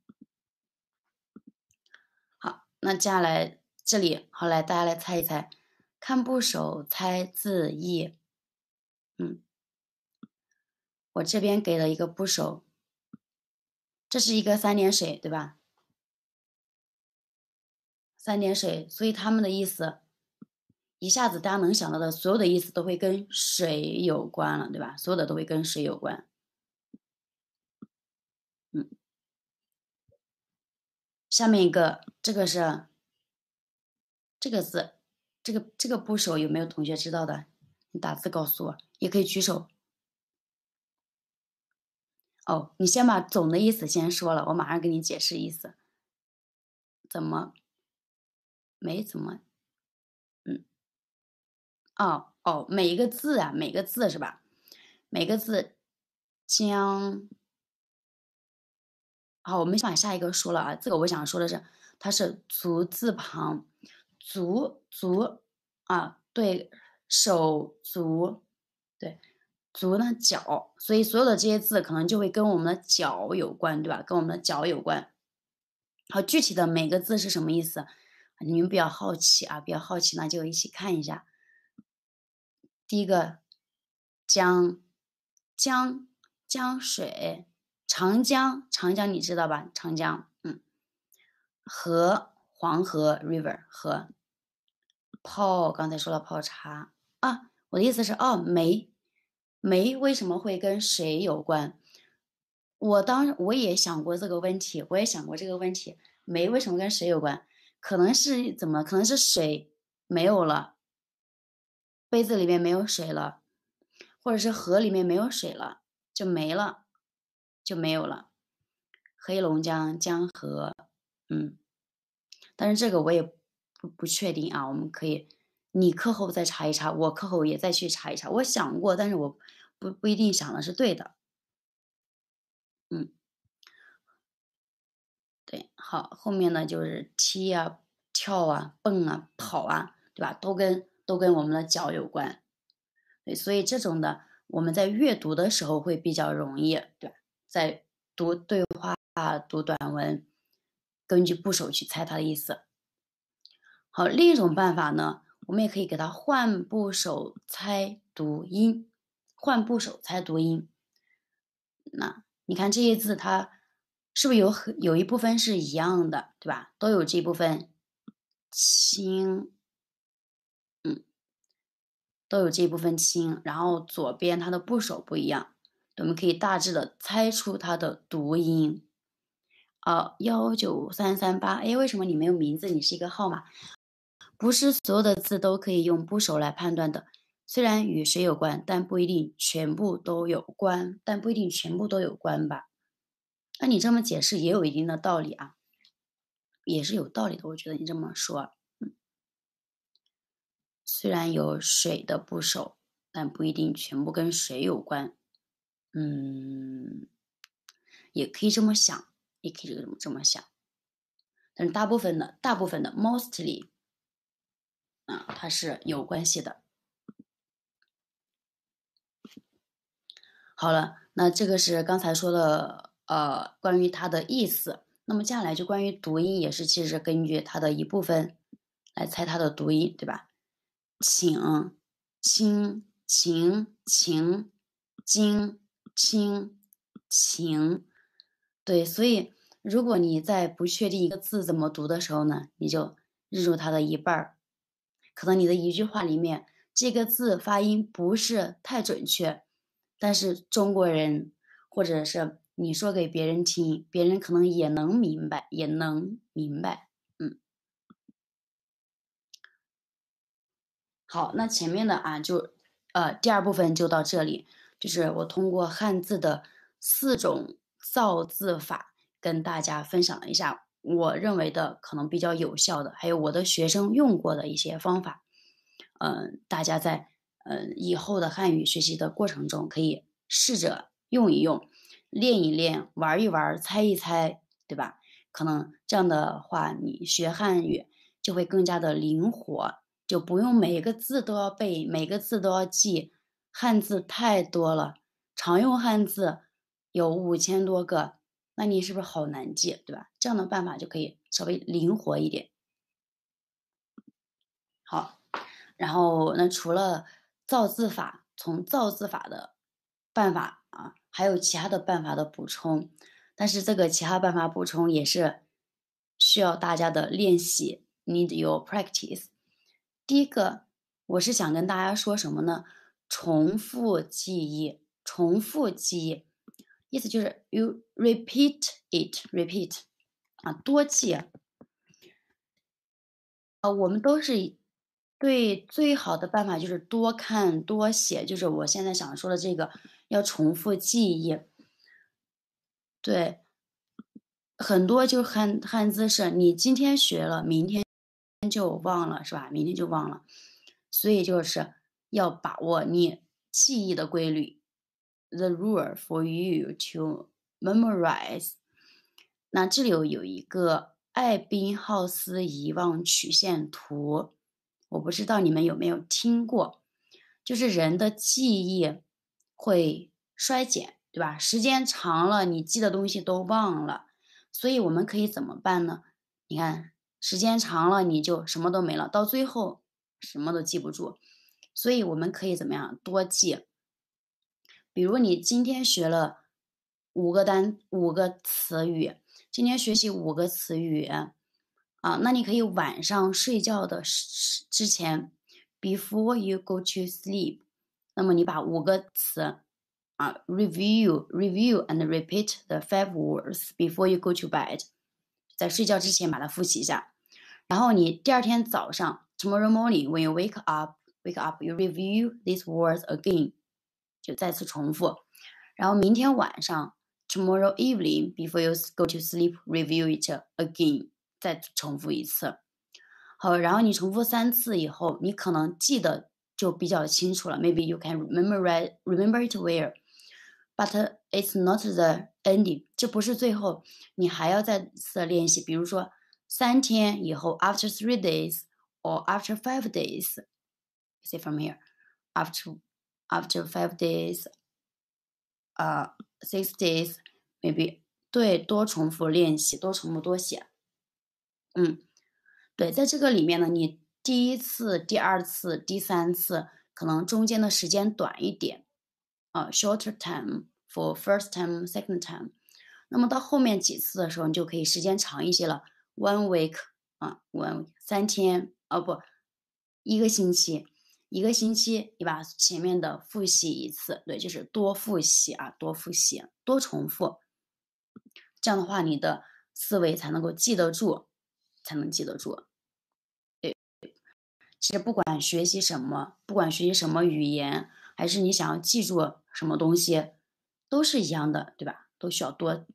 好，那接下来这里，好来，大家来猜一猜，看部首猜字义。嗯，我这边给了一个部首，这是一个三点水，对吧？三点水，所以他们的意思。一下子大家能想到的所有的意思都会跟水有关了，对吧？所有的都会跟水有关。嗯，下面一个，这个是这个字，这个这个部首有没有同学知道的？你打字告诉我，也可以举手。哦，你先把总的意思先说了，我马上给你解释意思。怎么没怎么？哦哦，每一个字啊，每个字是吧？每个字，将。好，我们想下一个说了啊。这个我想说的是，它是足字旁，足足啊，对手足，对足呢脚，所以所有的这些字可能就会跟我们的脚有关，对吧？跟我们的脚有关。好，具体的每个字是什么意思？你们比较好奇啊，比较好奇那就一起看一下。第一个江江江水，长江长江，你知道吧？长江，嗯，河黄河 river 河泡，刚才说了泡茶啊，我的意思是哦，煤煤为什么会跟水有关？我当我也想过这个问题，我也想过这个问题，煤为什么跟水有关？可能是怎么？可能是水没有了。杯子里面没有水了，或者是河里面没有水了，就没了，就没有了。黑龙江江河，嗯，但是这个我也不不确定啊。我们可以，你课后再查一查，我课后也再去查一查。我想过，但是我不不一定想的是对的。嗯，对，好，后面呢就是踢啊、跳啊、蹦啊、跑啊，对吧？都跟。都跟我们的脚有关，对，所以这种的我们在阅读的时候会比较容易，对，吧？在读对话读短文，根据部首去猜它的意思。好，另一种办法呢，我们也可以给它换部首猜读音，换部首猜读音。那你看这些字，它是不是有很有一部分是一样的，对吧？都有这部分，清都有这一部分“轻，然后左边它的部首不一样，我们可以大致的猜出它的读音。啊，幺九三三八哎，为什么你没有名字？你是一个号码？不是所有的字都可以用部首来判断的。虽然与谁有关，但不一定全部都有关，但不一定全部都有关吧？那你这么解释也有一定的道理啊，也是有道理的。我觉得你这么说。虽然有水的部首，但不一定全部跟水有关。嗯，也可以这么想，也可以这么这么想。但是大部分的，大部分的，mostly，啊，它是有关系的。好了，那这个是刚才说的，呃，关于它的意思。那么接下来就关于读音，也是其实根据它的一部分来猜它的读音，对吧？请，晴晴晴经、晴晴，对，所以如果你在不确定一个字怎么读的时候呢，你就日入它的一半儿。可能你的一句话里面这个字发音不是太准确，但是中国人或者是你说给别人听，别人可能也能明白，也能明白。好，那前面的啊，就，呃，第二部分就到这里，就是我通过汉字的四种造字法跟大家分享一下，我认为的可能比较有效的，还有我的学生用过的一些方法，嗯，大家在嗯以后的汉语学习的过程中可以试着用一用，练一练，玩一玩，猜一猜，对吧？可能这样的话，你学汉语就会更加的灵活。就不用每个字都要背，每个字都要记，汉字太多了，常用汉字有五千多个，那你是不是好难记，对吧？这样的办法就可以稍微灵活一点。好，然后那除了造字法，从造字法的办法啊，还有其他的办法的补充，但是这个其他办法补充也是需要大家的练习，need your practice。第一个，我是想跟大家说什么呢？重复记忆，重复记忆，意思就是 you repeat it, repeat，啊，多记啊。我们都是对最好的办法就是多看多写，就是我现在想说的这个要重复记忆。对，很多就汉汉字是你今天学了，明天。就忘了是吧？明天就忘了，所以就是要把握你记忆的规律。The rule for you to memorize。那这里有一个艾宾浩斯遗忘曲线图，我不知道你们有没有听过，就是人的记忆会衰减，对吧？时间长了，你记的东西都忘了。所以我们可以怎么办呢？你看。时间长了，你就什么都没了，到最后什么都记不住。所以我们可以怎么样？多记。比如你今天学了五个单五个词语，今天学习五个词语啊，那你可以晚上睡觉的时之前，before you go to sleep，那么你把五个词啊 review review and repeat the five words before you go to bed，在睡觉之前把它复习一下。然后你第二天早上，tomorrow morning when you wake up，wake up you review these words again，就再次重复。然后明天晚上，tomorrow evening before you go to sleep review it again，再重复一次。好，然后你重复三次以后，你可能记得就比较清楚了。Maybe you can remember remember it well, but it's not the ending。这不是最后，你还要再次练习。比如说三天以后，after three days or after five days，see from here，after after five days，呃，six days maybe。对，多重复练习，多重复多写。嗯，对，在这个里面呢，你第一次、第二次、第三次，可能中间的时间短一点，啊，shorter time for first time，second time。那么到后面几次的时候，你就可以时间长一些了。one week 啊，one week, 三天哦不，一个星期，一个星期，你把前面的复习一次，对，就是多复习啊，多复习，多重复，这样的话你的思维才能够记得住，才能记得住，对，其实不管学习什么，不管学习什么语言，还是你想要记住什么东西，都是一样的，对吧？都需要多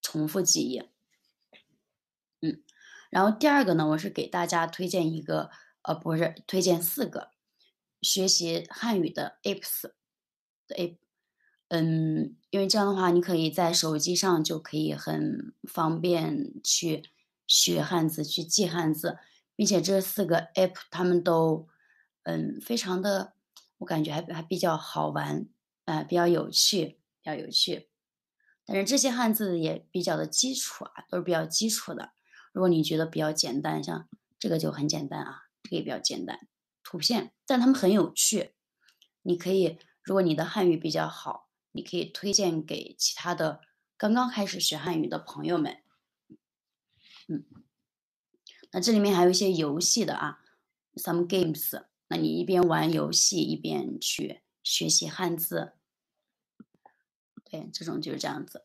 重复记忆。然后第二个呢，我是给大家推荐一个，呃，不是推荐四个学习汉语的 APP 的 A，嗯，因为这样的话，你可以在手机上就可以很方便去学汉字、去记汉字，并且这四个 APP 他们都，嗯，非常的，我感觉还还比较好玩，呃，比较有趣，比较有趣，但是这些汉字也比较的基础啊，都是比较基础的。如果你觉得比较简单，像这个就很简单啊，这个也比较简单。图片，但他们很有趣。你可以，如果你的汉语比较好，你可以推荐给其他的刚刚开始学汉语的朋友们。嗯，那这里面还有一些游戏的啊，some games。那你一边玩游戏一边去学习汉字，对，这种就是这样子。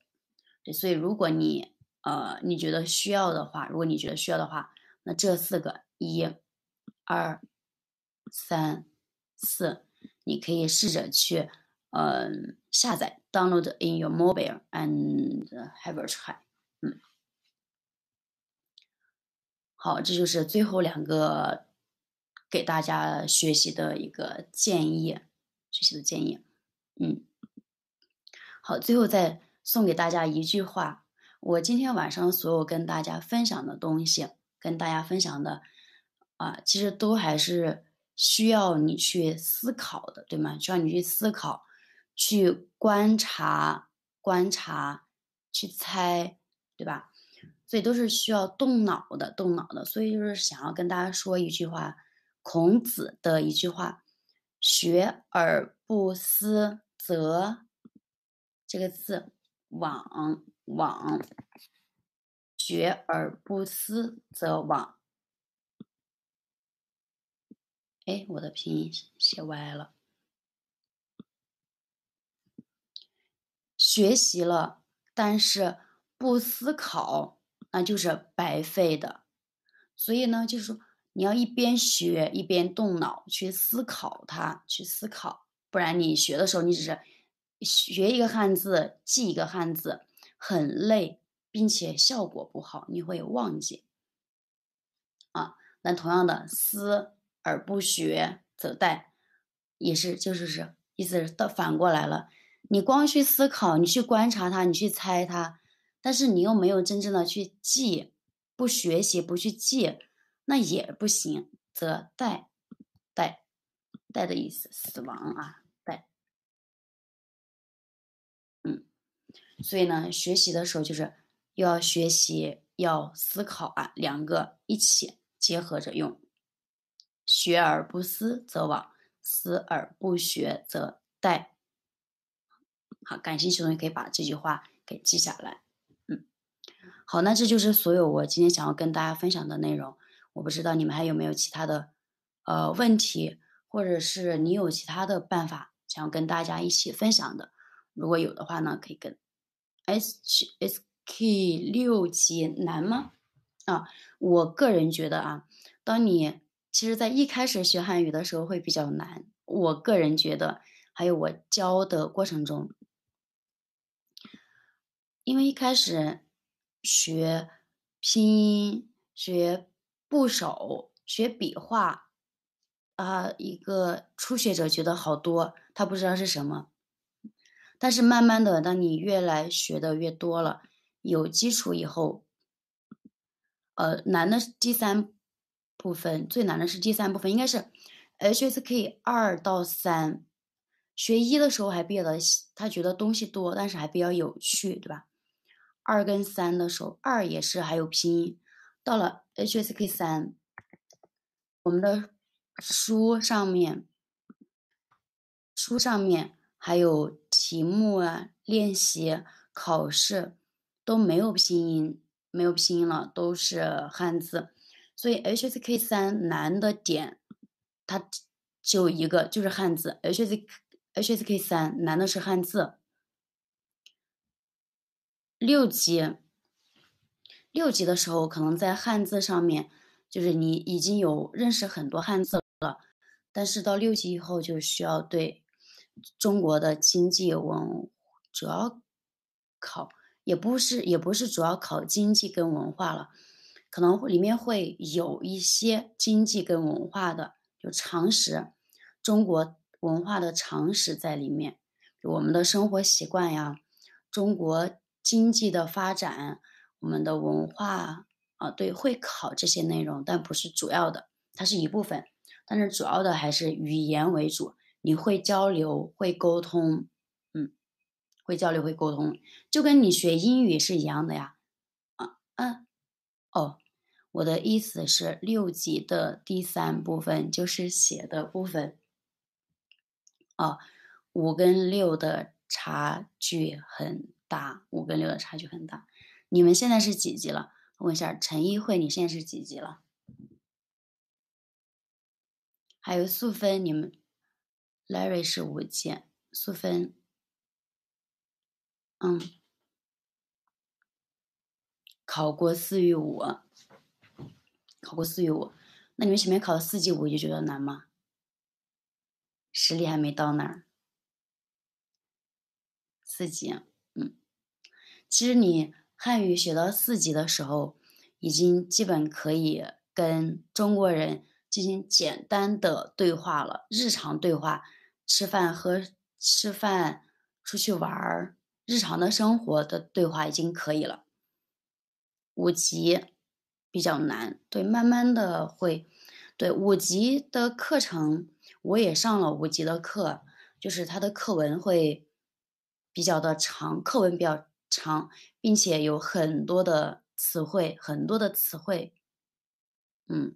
对，所以如果你。呃，你觉得需要的话，如果你觉得需要的话，那这四个一、二、三、四，你可以试着去，嗯，下载 download in your mobile and have a try。嗯，好，这就是最后两个给大家学习的一个建议，学习的建议。嗯，好，最后再送给大家一句话。我今天晚上所有跟大家分享的东西，跟大家分享的啊，其实都还是需要你去思考的，对吗？需要你去思考，去观察，观察，去猜，对吧？所以都是需要动脑的，动脑的。所以就是想要跟大家说一句话，孔子的一句话：“学而不思则”，这个字，往”罔，学而不思则罔。哎，我的拼音写歪了。学习了，但是不思考，那就是白费的。所以呢，就是说，你要一边学，一边动脑去思考它，去思考。不然你学的时候，你只是学一个汉字，记一个汉字。很累，并且效果不好，你会忘记。啊，那同样的，思而不学则殆，也是就是是意思是到反过来了，你光去思考，你去观察它，你去猜它，但是你又没有真正的去记，不学习不去记，那也不行，则殆殆殆的意思死亡啊。所以呢，学习的时候就是要学习，要思考啊，两个一起结合着用。学而不思则罔，思而不学则殆。好，感兴趣同学可以把这句话给记下来。嗯，好，那这就是所有我今天想要跟大家分享的内容。我不知道你们还有没有其他的，呃，问题，或者是你有其他的办法想要跟大家一起分享的，如果有的话呢，可以跟。H S K 六级难吗？啊，我个人觉得啊，当你其实在一开始学汉语的时候会比较难。我个人觉得，还有我教的过程中，因为一开始学拼音、学部首、学笔画，啊，一个初学者觉得好多，他不知道是什么。但是慢慢的，当你越来学的越多了，有基础以后，呃，难的第三部分最难的是第三部分，应该是 H S K 二到三，学一的时候还比较他觉得东西多，但是还比较有趣，对吧？二跟三的时候，二也是还有拼音，到了 H S K 三，我们的书上面，书上面。还有题目啊，练习、考试都没有拼音，没有拼音了，都是汉字。所以 H S K 三难的点，它就一个，就是汉字。H S H S K 三难的是汉字。六级，六级的时候可能在汉字上面，就是你已经有认识很多汉字了，但是到六级以后就需要对。中国的经济文主要考也不是也不是主要考经济跟文化了，可能里面会有一些经济跟文化的就常识，中国文化的常识在里面，我们的生活习惯呀，中国经济的发展，我们的文化啊，对，会考这些内容，但不是主要的，它是一部分，但是主要的还是语言为主。你会交流，会沟通，嗯，会交流，会沟通，就跟你学英语是一样的呀，啊啊，哦，我的意思是六级的第三部分就是写的部分，哦，五跟六的差距很大，五跟六的差距很大，你们现在是几级了？问一下陈一慧，你现在是几级了？还有素芬，你们。Larry 是五级，苏芬，嗯，考过四与五，考过四与五，那你们前面考了四级五，就觉得难吗？实力还没到那儿。四级，嗯，其实你汉语学到四级的时候，已经基本可以跟中国人进行简单的对话了，日常对话。吃饭和吃饭，出去玩儿，日常的生活的对话已经可以了。五级比较难，对，慢慢的会。对五级的课程，我也上了五级的课，就是它的课文会比较的长，课文比较长，并且有很多的词汇，很多的词汇，嗯。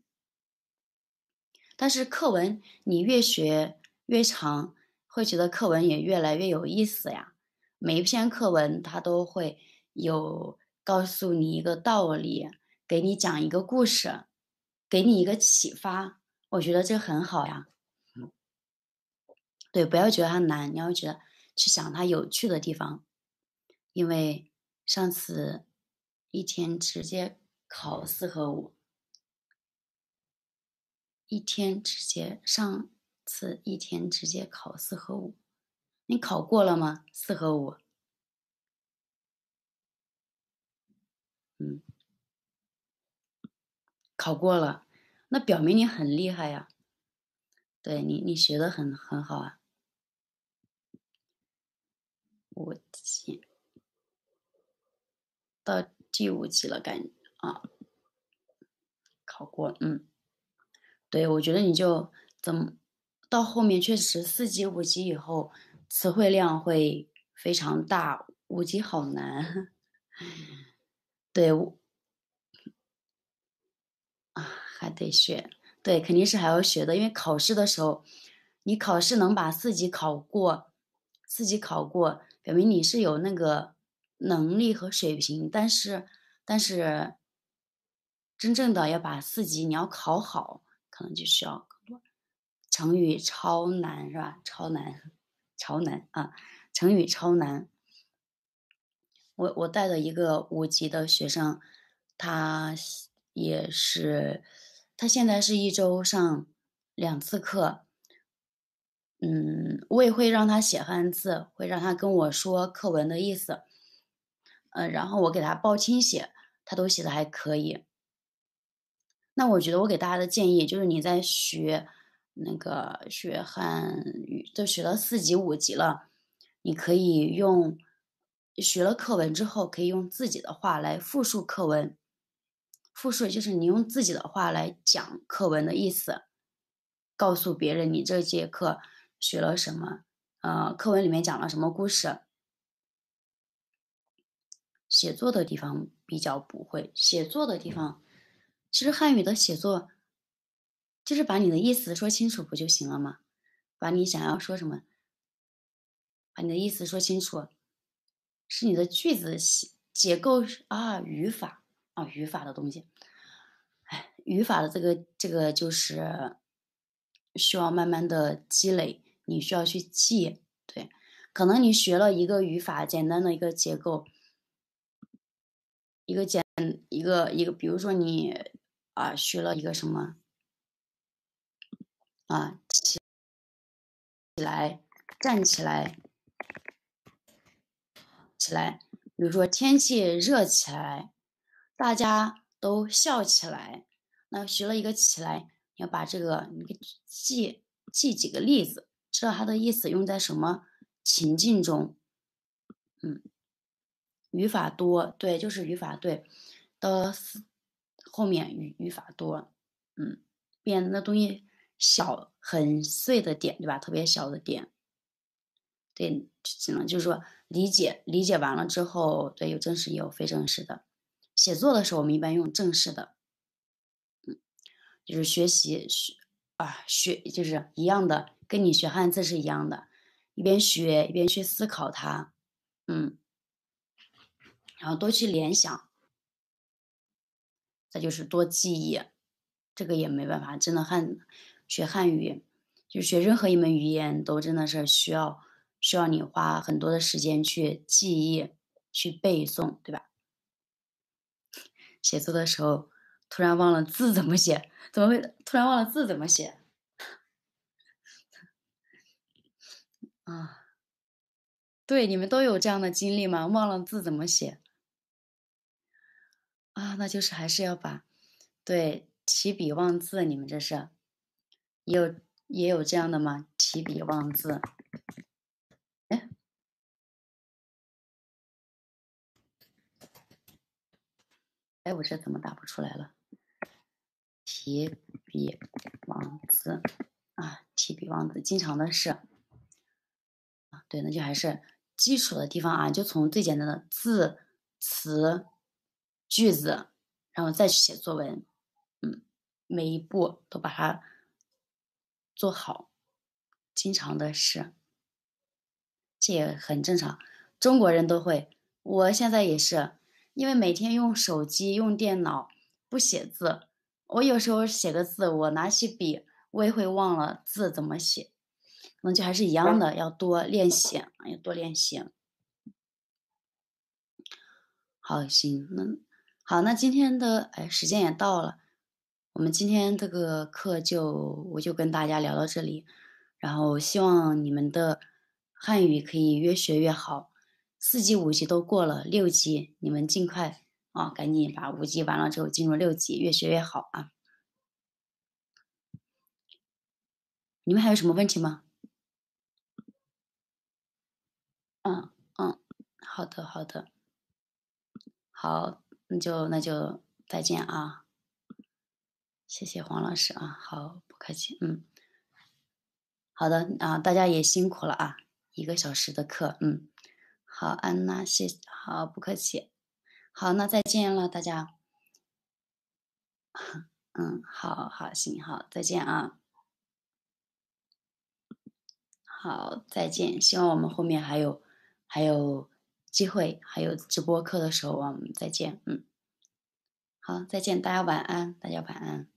但是课文你越学。越长会觉得课文也越来越有意思呀。每一篇课文它都会有告诉你一个道理，给你讲一个故事，给你一个启发。我觉得这很好呀。对，不要觉得它难，你要觉得去想它有趣的地方。因为上次一天直接考四和五，一天直接上。四一天直接考四和五，你考过了吗？四和五，嗯，考过了，那表明你很厉害呀，对你，你学的很很好啊。五级，到第五级了，感觉啊，考过，嗯，对我觉得你就怎么。到后面确实，四级、五级以后，词汇量会非常大。五级好难，*laughs* 对，啊还得学。对，肯定是还要学的，因为考试的时候，你考试能把四级考过，四级考过，表明你是有那个能力和水平。但是，但是，真正的要把四级你要考好，可能就需要。成语超难是吧？超难，超难啊！成语超难。我我带的一个五级的学生，他也是，他现在是一周上两次课。嗯，我也会让他写汉字，会让他跟我说课文的意思，嗯，然后我给他报听写，他都写的还可以。那我觉得我给大家的建议就是你在学。那个学汉语都学了四级、五级了，你可以用学了课文之后，可以用自己的话来复述课文。复述就是你用自己的话来讲课文的意思，告诉别人你这节课学了什么，呃，课文里面讲了什么故事。写作的地方比较不会，写作的地方，其实汉语的写作。就是把你的意思说清楚不就行了吗？把你想要说什么，把你的意思说清楚，是你的句子结构啊，语法啊，语法的东西。哎，语法的这个这个就是需要慢慢的积累，你需要去记。对，可能你学了一个语法，简单的一个结构，一个简一个一个，比如说你啊学了一个什么。啊，起起来，站起来，起来。比如说天气热起来，大家都笑起来。那学了一个起来，你要把这个，你记记几个例子，知道它的意思，用在什么情境中？嗯，语法多，对，就是语法对。到后面语语法多，嗯，变那东西。小很碎的点，对吧？特别小的点，对，只能就是说理解理解完了之后，对，有正式也有非正式的。写作的时候，我们一般用正式的，嗯，就是学习学啊学，就是一样的，跟你学汉字是一样的，一边学一边去思考它，嗯，然后多去联想，再就是多记忆，这个也没办法，真的汉学汉语，就学任何一门语言，都真的是需要需要你花很多的时间去记忆、去背诵，对吧？写作的时候突然忘了字怎么写，怎么会突然忘了字怎么写？*laughs* 啊，对，你们都有这样的经历吗？忘了字怎么写？啊，那就是还是要把对起笔忘字，你们这是。有也有这样的吗？提笔忘字，哎，哎，我这怎么打不出来了？提笔忘字啊，提笔忘字，经常的是啊，对，那就还是基础的地方啊，就从最简单的字词句子，然后再去写作文，嗯，每一步都把它。做好，经常的事，这也很正常。中国人都会，我现在也是，因为每天用手机、用电脑不写字，我有时候写个字，我拿起笔，我也会忘了字怎么写，那就还是一样的，要多练习，要多练习。好，行，那好，那今天的哎，时间也到了。我们今天这个课就我就跟大家聊到这里，然后希望你们的汉语可以越学越好，四级、五级都过了，六级你们尽快啊，赶紧把五级完了之后进入六级，越学越好啊。你们还有什么问题吗？嗯嗯，好的好的，好，那就那就再见啊。谢谢黄老师啊，好不客气，嗯，好的啊，大家也辛苦了啊，一个小时的课，嗯，好，安那谢，好不客气，好那再见了大家，嗯，好好行好，再见啊，好再见，希望我们后面还有还有机会，还有直播课的时候我们再见，嗯，好再见，大家晚安，大家晚安。